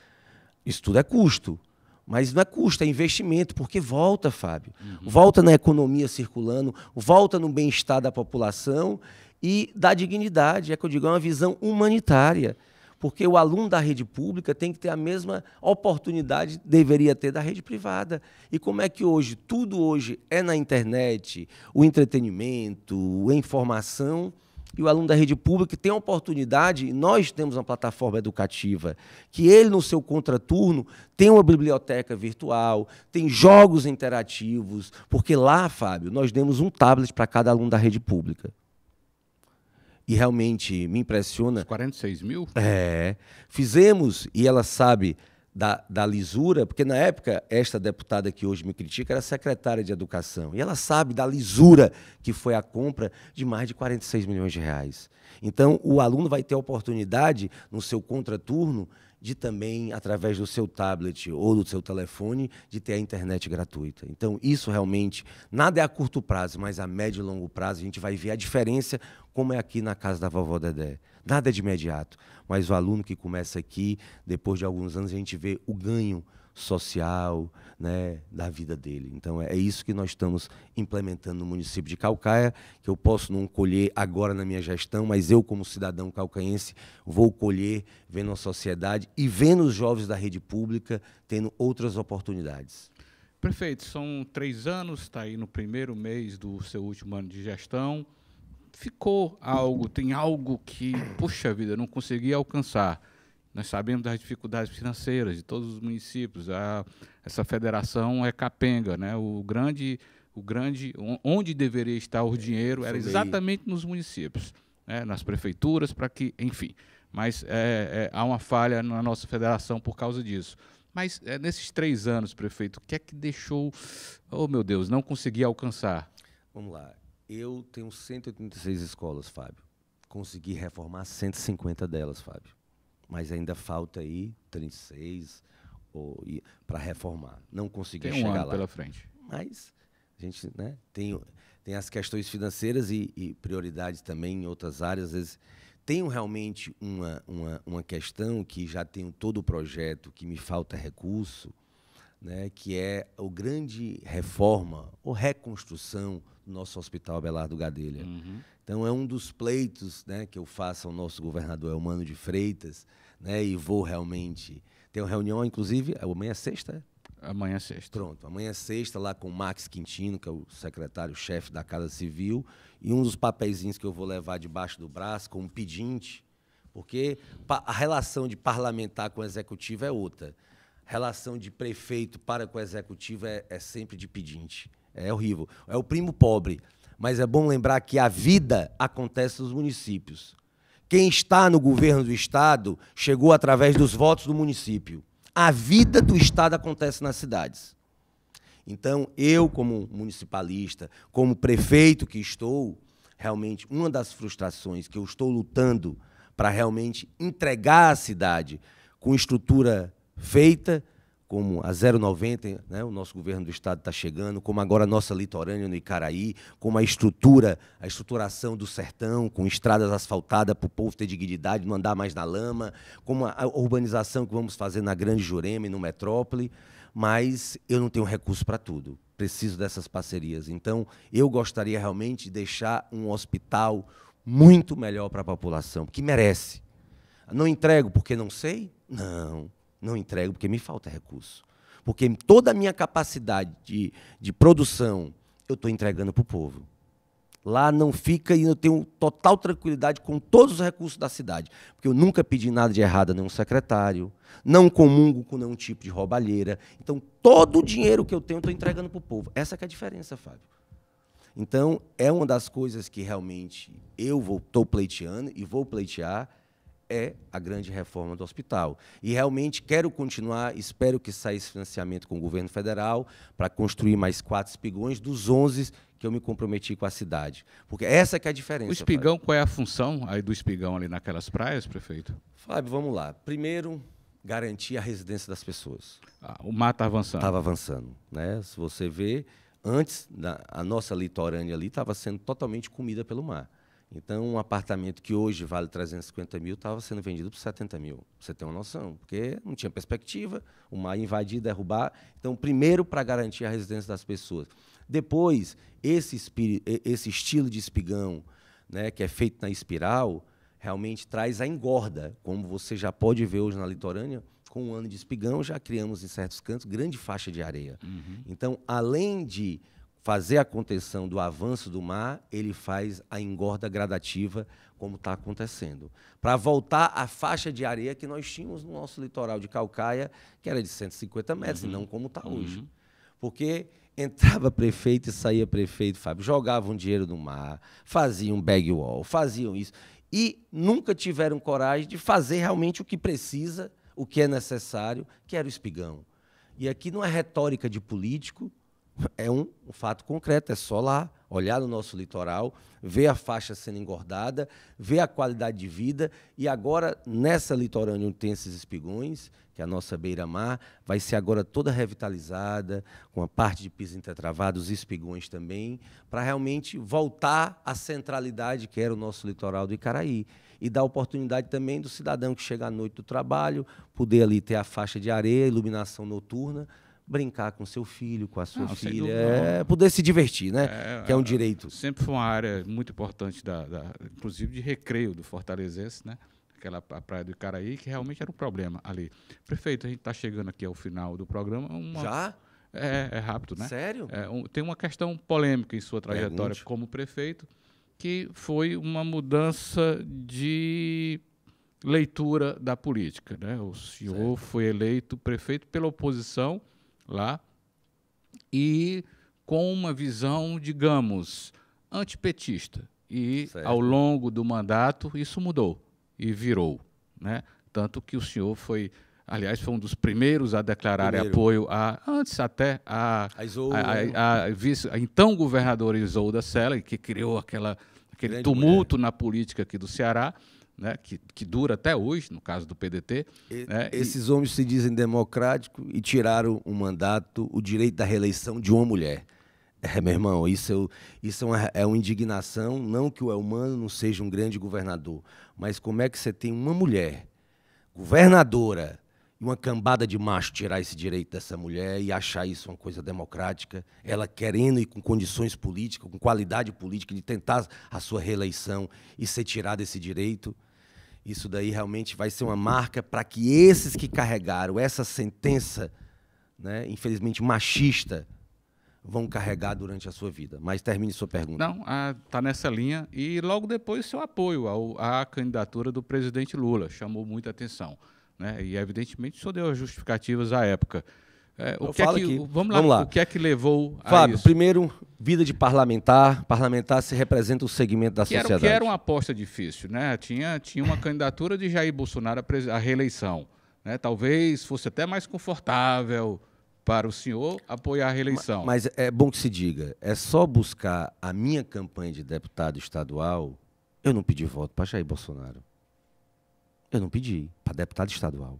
Isso tudo é custo. Mas não é custo, é investimento, porque volta, Fábio. Uhum. Volta na economia circulando, volta no bem-estar da população e da dignidade. É que eu digo, é uma visão humanitária. Porque o aluno da rede pública tem que ter a mesma oportunidade que deveria ter da rede privada. E como é que hoje, tudo hoje é na internet, o entretenimento, a informação e o aluno da rede pública tem a oportunidade, nós temos uma plataforma educativa, que ele, no seu contraturno, tem uma biblioteca virtual, tem jogos interativos, porque lá, Fábio, nós demos um tablet para cada aluno da rede pública. E realmente me impressiona. Os 46 mil? É. Fizemos, e ela sabe, da, da lisura, porque na época esta deputada que hoje me critica era secretária de Educação, e ela sabe da lisura que foi a compra de mais de 46 milhões de reais. Então, o aluno vai ter a oportunidade, no seu contraturno, de também, através do seu tablet ou do seu telefone, de ter a internet gratuita. Então, isso realmente, nada é a curto prazo, mas a médio e longo prazo a gente vai ver a diferença, como é aqui na casa da vovó Dedé. Nada é de imediato, mas o aluno que começa aqui, depois de alguns anos, a gente vê o ganho social, né, da vida dele. Então é, é isso que nós estamos implementando no município de Calcaia, que eu posso não colher agora na minha gestão, mas eu como cidadão calcaense vou colher vendo a sociedade e vendo os jovens da rede pública tendo outras oportunidades. Prefeito, são três anos, está aí no primeiro mês do seu último ano de gestão. Ficou algo, tem algo que, puxa vida, não consegui alcançar. Nós sabemos das dificuldades financeiras de todos os municípios. A, essa federação é capenga, né? O grande, o grande, onde deveria estar o é, dinheiro era exatamente nos municípios, né? nas prefeituras, para que, enfim. Mas é, é, há uma falha na nossa federação por causa disso. Mas é, nesses três anos, prefeito, o que é que deixou, oh meu Deus, não consegui alcançar? Vamos lá. Eu tenho 186 escolas, Fábio. Consegui reformar 150 delas, Fábio mas ainda falta aí 36 ou para reformar. Não conseguiu tem um chegar ano lá. pela frente. Mas a gente, né, tem tem as questões financeiras e, e prioridades também em outras áreas, às vezes tenho realmente uma, uma, uma questão que já tenho todo o projeto, que me falta recurso, né, que é o grande reforma ou reconstrução do nosso Hospital Belardo Gadelha. Uhum. Então, é um dos pleitos né, que eu faço ao nosso governador Elmano é de Freitas, né, e vou realmente. Tem uma reunião, inclusive, amanhã é sexta? É? Amanhã é sexta. Pronto, amanhã é sexta, lá com o Max Quintino, que é o secretário-chefe da Casa Civil, e um dos papeizinhos que eu vou levar debaixo do braço, como pedinte, porque a relação de parlamentar com o executivo é outra relação de prefeito para com o executivo é, é sempre de pedinte. É horrível. É o primo pobre. Mas é bom lembrar que a vida acontece nos municípios. Quem está no governo do Estado chegou através dos votos do município. A vida do Estado acontece nas cidades. Então, eu, como municipalista, como prefeito que estou, realmente, uma das frustrações que eu estou lutando para realmente entregar a cidade com estrutura feita, como a 090, né, o nosso governo do estado está chegando, como agora a nossa litorânea no Icaraí, como a estrutura, a estruturação do sertão, com estradas asfaltadas para o povo ter dignidade, não andar mais na lama, como a urbanização que vamos fazer na Grande Jurema e no Metrópole, mas eu não tenho recurso para tudo, preciso dessas parcerias. Então, eu gostaria realmente de deixar um hospital muito melhor para a população, que merece. Não entrego porque não sei? Não não entrego porque me falta recurso. Porque toda a minha capacidade de, de produção eu estou entregando para o povo. Lá não fica e eu tenho total tranquilidade com todos os recursos da cidade. Porque eu nunca pedi nada de errado a nenhum secretário, não comungo com nenhum tipo de roubalheira. Então, todo o dinheiro que eu tenho, eu estou entregando para o povo. Essa é a diferença, Fábio. Então, é uma das coisas que realmente eu estou pleiteando e vou pleitear, é a grande reforma do hospital. E realmente quero continuar, espero que saia esse financiamento com o governo federal para construir mais quatro espigões dos 11 que eu me comprometi com a cidade. Porque essa é que é a diferença. O espigão, Fábio. qual é a função aí do espigão ali naquelas praias, prefeito? Fábio, vamos lá. Primeiro, garantir a residência das pessoas. Ah, o mar está avançando. Estava avançando. Né? Se você vê, antes, a nossa litorânea ali estava sendo totalmente comida pelo mar. Então, um apartamento que hoje vale 350 mil estava sendo vendido por 70 mil. Você tem uma noção, porque não tinha perspectiva, o mar invadir, derrubar. Então, primeiro para garantir a residência das pessoas. Depois, esse, esse estilo de espigão, né, que é feito na espiral, realmente traz a engorda, como você já pode ver hoje na litorânea, com um ano de espigão já criamos em certos cantos grande faixa de areia. Uhum. Então, além de fazer a contenção do avanço do mar, ele faz a engorda gradativa, como está acontecendo. Para voltar à faixa de areia que nós tínhamos no nosso litoral de Calcaia, que era de 150 metros, uhum. não como está uhum. hoje. Porque entrava prefeito e saía prefeito, Fábio, jogavam dinheiro no mar, faziam bag wall, faziam isso. E nunca tiveram coragem de fazer realmente o que precisa, o que é necessário, que era o espigão. E aqui não é retórica de político, é um, fato concreto, é só lá olhar no nosso litoral, ver a faixa sendo engordada, ver a qualidade de vida. E agora, nessa litorânea onde tem esses espigões, que é a nossa beira-mar, vai ser agora toda revitalizada, com a parte de piso intertravado, os espigões também, para realmente voltar à centralidade que era o nosso litoral do Icaraí. E dar oportunidade também do cidadão que chega à noite do trabalho, poder ali ter a faixa de areia, iluminação noturna, brincar com seu filho, com a sua não, filha, é, poder se divertir, né? É, que é um é, direito. Sempre foi uma área muito importante, da, da inclusive de recreio do Fortalezense, né? Aquela praia do Icaraí, que realmente era um problema ali. Prefeito, a gente está chegando aqui ao final do programa. Uma... Já? É, é, rápido, né? Sério? É, um, tem uma questão polêmica em sua trajetória Pergunte. como prefeito, que foi uma mudança de leitura da política. Né? O senhor certo. foi eleito prefeito pela oposição lá, e com uma visão, digamos, antipetista. E certo. ao longo do mandato isso mudou e virou. Né? Tanto que o senhor foi, aliás, foi um dos primeiros a declarar Primeiro. apoio a, antes até a, a, Isolda, a, a vice, então governadora Isolda Sela, que criou aquela, aquele tumulto mulher. na política aqui do Ceará né, que, que, dura até hoje, no caso do PDT. E, né, esses e... homens se dizem democráticos e tiraram o mandato, o direito da reeleição de uma mulher. É, meu irmão, isso, é, isso é, uma, é uma indignação. Não que o Elmano não seja um grande governador, mas como é que você tem uma mulher governadora e uma cambada de macho tirar esse direito dessa mulher e achar isso uma coisa democrática, ela querendo e com condições políticas, com qualidade política, de tentar a sua reeleição e ser tirada esse direito. Isso daí realmente vai ser uma marca para que esses que carregaram essa sentença, né, infelizmente machista, vão carregar durante a sua vida. Mas termine sua pergunta. Não, está ah, nessa linha. E logo depois, seu apoio ao, à candidatura do presidente Lula chamou muita atenção. Né? E, evidentemente, só deu as justificativas à época. É, o eu que é que, vamos, lá, vamos lá, o que é que levou Fábio, a isso? primeiro, vida de parlamentar. Parlamentar se representa o segmento da que sociedade. Era, que era uma aposta difícil, né? Tinha, tinha uma candidatura de Jair Bolsonaro à reeleição. Né? Talvez fosse até mais confortável para o senhor apoiar a reeleição. Mas, mas é bom que se diga, é só buscar a minha campanha de deputado estadual. Eu não pedi voto para Jair Bolsonaro. Eu não pedi para deputado estadual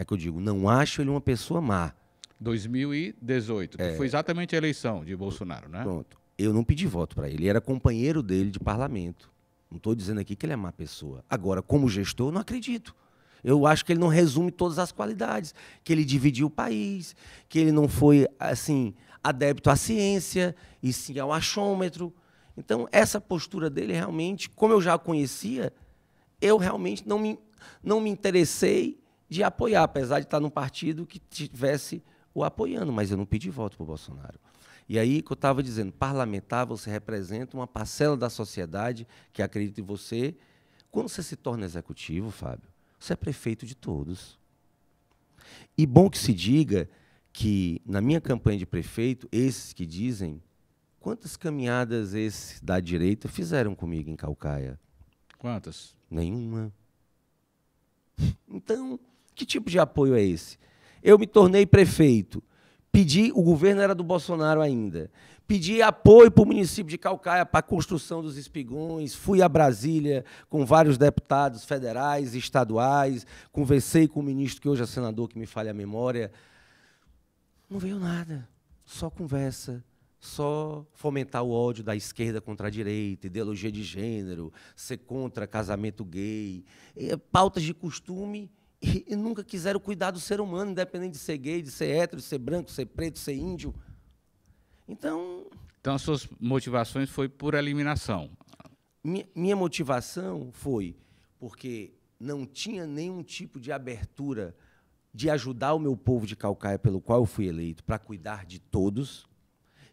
é que eu digo, não acho ele uma pessoa má. 2018, é, que foi exatamente a eleição de Bolsonaro, né? Pronto. Eu não pedi voto para ele, ele era companheiro dele de parlamento. Não estou dizendo aqui que ele é má pessoa. Agora, como gestor, eu não acredito. Eu acho que ele não resume todas as qualidades, que ele dividiu o país, que ele não foi assim adepto à ciência e sim ao achômetro. Então, essa postura dele realmente, como eu já a conhecia, eu realmente não me, não me interessei de apoiar, apesar de estar num partido que tivesse o apoiando, mas eu não pedi voto para o Bolsonaro. E aí que eu estava dizendo, parlamentar, você representa uma parcela da sociedade que acredita em você. Quando você se torna executivo, Fábio, você é prefeito de todos. E bom que se diga que na minha campanha de prefeito, esses que dizem quantas caminhadas esses da direita fizeram comigo em Calcaia? Quantas? Nenhuma. Então, que tipo de apoio é esse? Eu me tornei prefeito. Pedi, o governo era do Bolsonaro ainda. Pedi apoio para o município de Calcaia para a construção dos espigões. Fui a Brasília com vários deputados federais e estaduais. Conversei com o ministro, que hoje é senador, que me falha a memória. Não veio nada. Só conversa só fomentar o ódio da esquerda contra a direita, ideologia de gênero, ser contra casamento gay, pautas de costume e, e nunca quiseram cuidar do ser humano, independente de ser gay, de ser hétero, de ser branco, de ser preto, de ser índio. Então. Então, as suas motivações foi por eliminação? Minha, minha motivação foi porque não tinha nenhum tipo de abertura de ajudar o meu povo de Calcaia, pelo qual eu fui eleito, para cuidar de todos.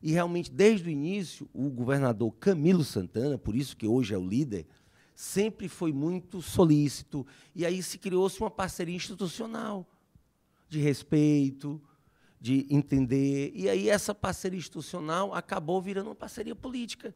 E realmente, desde o início, o governador Camilo Santana, por isso que hoje é o líder, sempre foi muito solícito. E aí se criou-se uma parceria institucional de respeito, de entender. E aí essa parceria institucional acabou virando uma parceria política.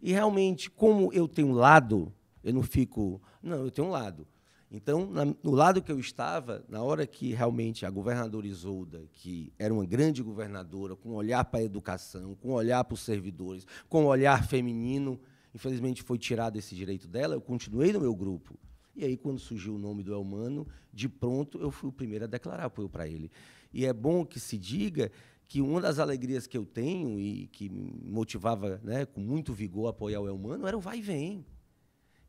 E realmente, como eu tenho um lado, eu não fico. Não, eu tenho um lado. Então, na, no lado que eu estava, na hora que realmente a governadora Isolda, que era uma grande governadora, com um olhar para a educação, com um olhar para os servidores, com um olhar feminino, Infelizmente foi tirado esse direito dela, eu continuei no meu grupo. E aí, quando surgiu o nome do Elmano, de pronto eu fui o primeiro a declarar apoio para ele. E é bom que se diga que uma das alegrias que eu tenho e que me motivava né, com muito vigor a apoiar o Elmano era o vai e vem.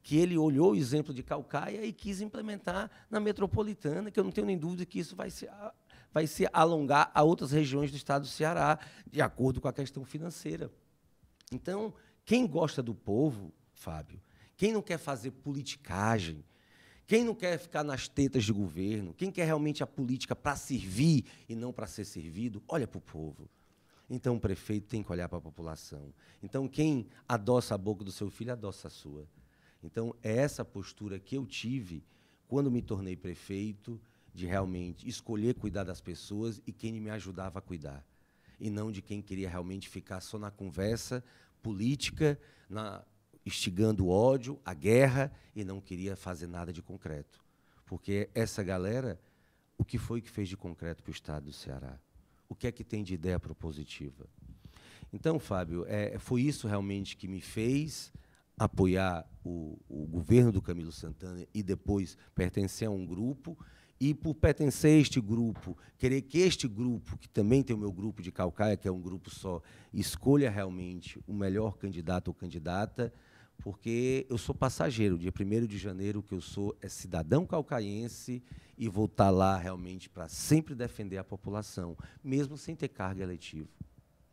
Que ele olhou o exemplo de Calcaia e quis implementar na metropolitana, que eu não tenho nem dúvida que isso vai se, vai se alongar a outras regiões do estado do Ceará, de acordo com a questão financeira. Então, quem gosta do povo, Fábio, quem não quer fazer politicagem, quem não quer ficar nas tetas de governo, quem quer realmente a política para servir e não para ser servido, olha para o povo. Então o prefeito tem que olhar para a população. Então quem adoça a boca do seu filho, adoça a sua. Então é essa postura que eu tive quando me tornei prefeito, de realmente escolher cuidar das pessoas e quem me ajudava a cuidar. E não de quem queria realmente ficar só na conversa, política, na, instigando ódio, a guerra, e não queria fazer nada de concreto. Porque essa galera, o que foi que fez de concreto para o Estado do Ceará? O que é que tem de ideia propositiva? Então, Fábio, é, foi isso realmente que me fez apoiar o, o governo do Camilo Santana e depois pertencer a um grupo e por pertencer a este grupo, querer que este grupo, que também tem o meu grupo de Calcaia, que é um grupo só, escolha realmente o melhor candidato ou candidata, porque eu sou passageiro. Dia 1 de janeiro, que eu sou é cidadão calcaiense e vou estar tá lá realmente para sempre defender a população, mesmo sem ter cargo eletivo.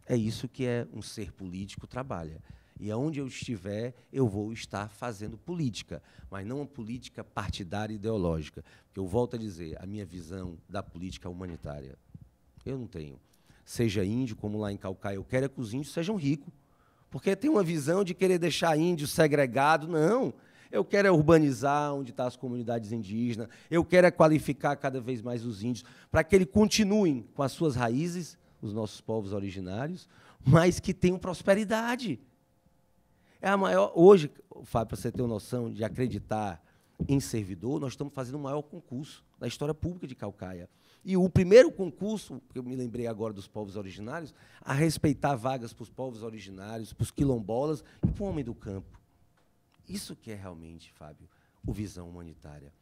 É isso que é um ser político trabalha. E aonde eu estiver, eu vou estar fazendo política, mas não uma política partidária ideológica. Porque eu volto a dizer, a minha visão da política humanitária, eu não tenho. Seja índio, como lá em Calcaia, eu quero é que os índios sejam ricos. Porque tem uma visão de querer deixar índio segregado. Não. Eu quero é urbanizar onde estão tá as comunidades indígenas. Eu quero é qualificar cada vez mais os índios para que eles continuem com as suas raízes, os nossos povos originários, mas que tenham prosperidade. É a maior. Hoje, Fábio, para você ter uma noção de acreditar em servidor, nós estamos fazendo o maior concurso da história pública de Calcaia. E o primeiro concurso, que eu me lembrei agora dos povos originários, a respeitar vagas para os povos originários, para os quilombolas e para o homem do campo. Isso que é realmente, Fábio, o visão humanitária.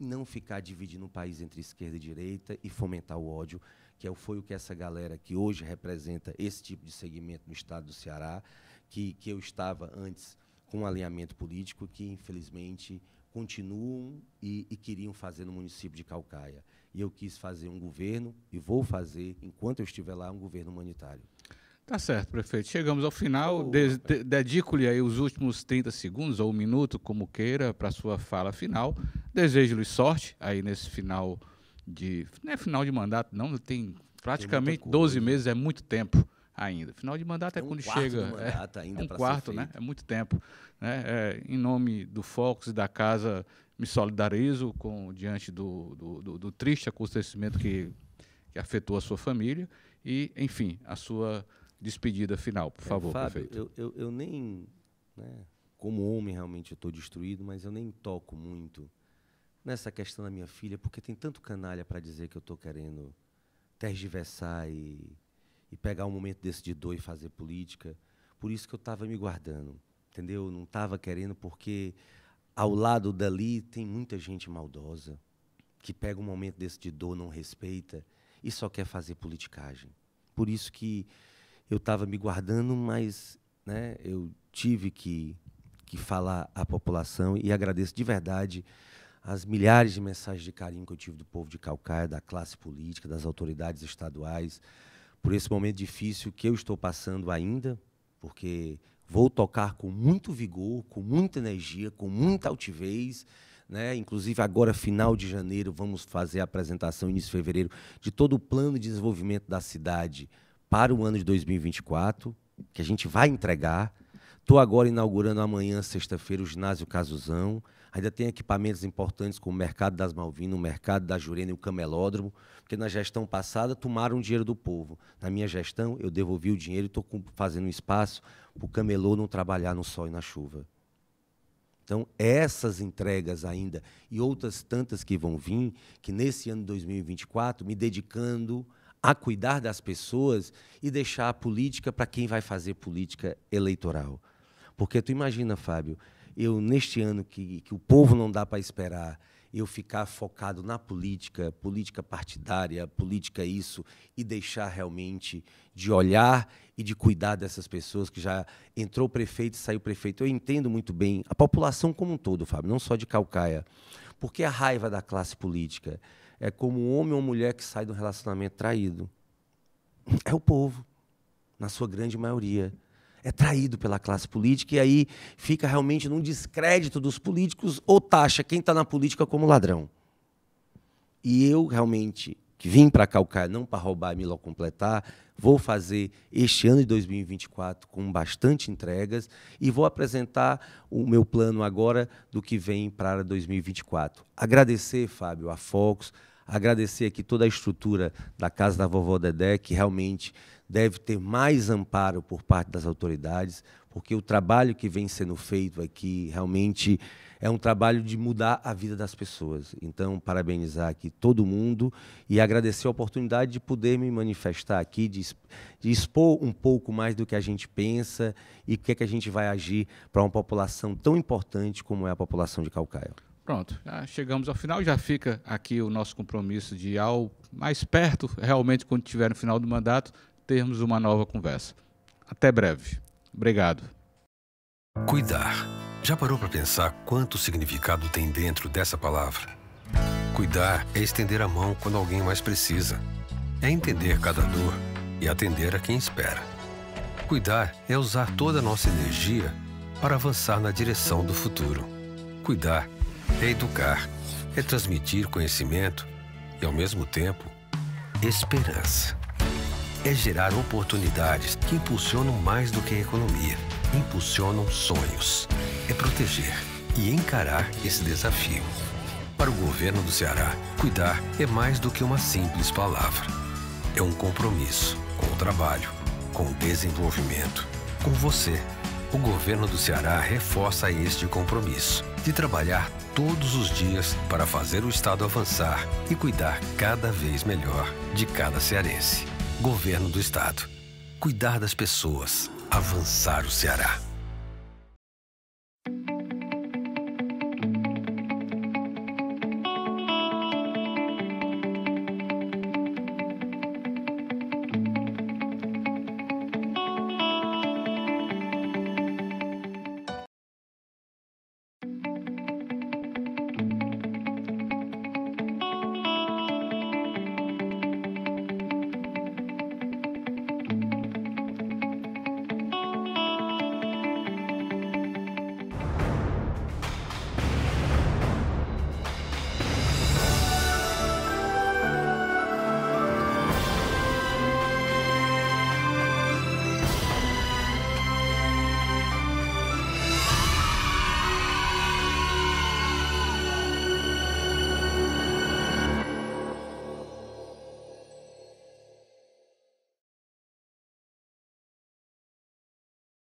Não ficar dividindo o país entre esquerda e direita e fomentar o ódio, que é foi o que essa galera que hoje representa esse tipo de segmento no estado do Ceará que, que eu estava antes com um alinhamento político que, infelizmente, continuam e, e, queriam fazer no município de Calcaia. E eu quis fazer um governo, e vou fazer, enquanto eu estiver lá, um governo humanitário. Tá certo, prefeito. Chegamos ao final. Oh, de, de, Dedico-lhe aí os últimos 30 segundos ou um minuto, como queira, para sua fala final. Desejo-lhe sorte aí nesse final de. Não é final de mandato, não, tem praticamente tem 12 meses, é muito tempo ainda. Final de mandato é, é um quando chega. Mandato é, ainda é um quarto, né? É muito tempo. Né? É, em nome do Fox e da casa, me solidarizo com diante do, do, do, do triste acontecimento que, que afetou a sua família e, enfim, a sua despedida final, por é, favor, Fábio, prefeito. Eu, eu, eu nem, né, como homem realmente eu estou destruído, mas eu nem toco muito nessa questão da minha filha, porque tem tanto canalha para dizer que eu estou querendo tergiversar e e pegar um momento desse de dor e fazer política. Por isso que eu estava me guardando, entendeu? Não estava querendo, porque ao lado dali tem muita gente maldosa que pega um momento desse de dor, não respeita e só quer fazer politicagem. Por isso que eu estava me guardando, mas né, eu tive que, que falar à população e agradeço de verdade as milhares de mensagens de carinho que eu tive do povo de Calcaia, da classe política, das autoridades estaduais, por esse momento difícil que eu estou passando ainda, porque vou tocar com muito vigor, com muita energia, com muita altivez. Né? Inclusive, agora, final de janeiro, vamos fazer a apresentação, início de fevereiro, de todo o plano de desenvolvimento da cidade para o ano de 2024, que a gente vai entregar. Estou agora inaugurando amanhã, sexta-feira, o ginásio Casuzão. Ainda tem equipamentos importantes como o Mercado das Malvinas, o Mercado da Jurena e o Camelódromo, porque na gestão passada tomaram o dinheiro do povo. Na minha gestão, eu devolvi o dinheiro e estou fazendo um espaço para o camelô não trabalhar no sol e na chuva. Então, essas entregas ainda e outras tantas que vão vir, que nesse ano 2024, me dedicando a cuidar das pessoas e deixar a política para quem vai fazer política eleitoral. Porque tu imagina, Fábio, eu, neste ano que, que o povo não dá para esperar, eu ficar focado na política, política partidária, política isso, e deixar realmente de olhar e de cuidar dessas pessoas que já entrou prefeito e saiu prefeito. Eu entendo muito bem a população como um todo, Fábio, não só de Calcaia. Porque a raiva da classe política é como um homem ou mulher que sai de um relacionamento traído. É o povo, na sua grande maioria é traído pela classe política e aí fica realmente num descrédito dos políticos ou taxa quem está na política como ladrão. E eu realmente, que vim para calcar, não para roubar e me completar, vou fazer este ano de 2024 com bastante entregas e vou apresentar o meu plano agora do que vem para 2024. Agradecer, Fábio, a Fox, agradecer aqui toda a estrutura da Casa da Vovó Dedé, que realmente deve ter mais amparo por parte das autoridades, porque o trabalho que vem sendo feito aqui realmente é um trabalho de mudar a vida das pessoas. Então, parabenizar aqui todo mundo e agradecer a oportunidade de poder me manifestar aqui, de, de expor um pouco mais do que a gente pensa e o que, é que a gente vai agir para uma população tão importante como é a população de Calcaia. Pronto, chegamos ao final, já fica aqui o nosso compromisso de ir ao mais perto, realmente, quando tiver no final do mandato, termos uma nova conversa. Até breve. Obrigado. Cuidar. Já parou para pensar quanto significado tem dentro dessa palavra? Cuidar é estender a mão quando alguém mais precisa. É entender cada dor e atender a quem espera. Cuidar é usar toda a nossa energia para avançar na direção do futuro. Cuidar é educar, é transmitir conhecimento e, ao mesmo tempo, esperança é gerar oportunidades que impulsionam mais do que a economia, impulsionam sonhos. É proteger e encarar esse desafio. Para o governo do Ceará, cuidar é mais do que uma simples palavra. É um compromisso com o trabalho, com o desenvolvimento, com você. O governo do Ceará reforça este compromisso de trabalhar todos os dias para fazer o Estado avançar e cuidar cada vez melhor de cada cearense. Governo do Estado. Cuidar das pessoas. Avançar o Ceará.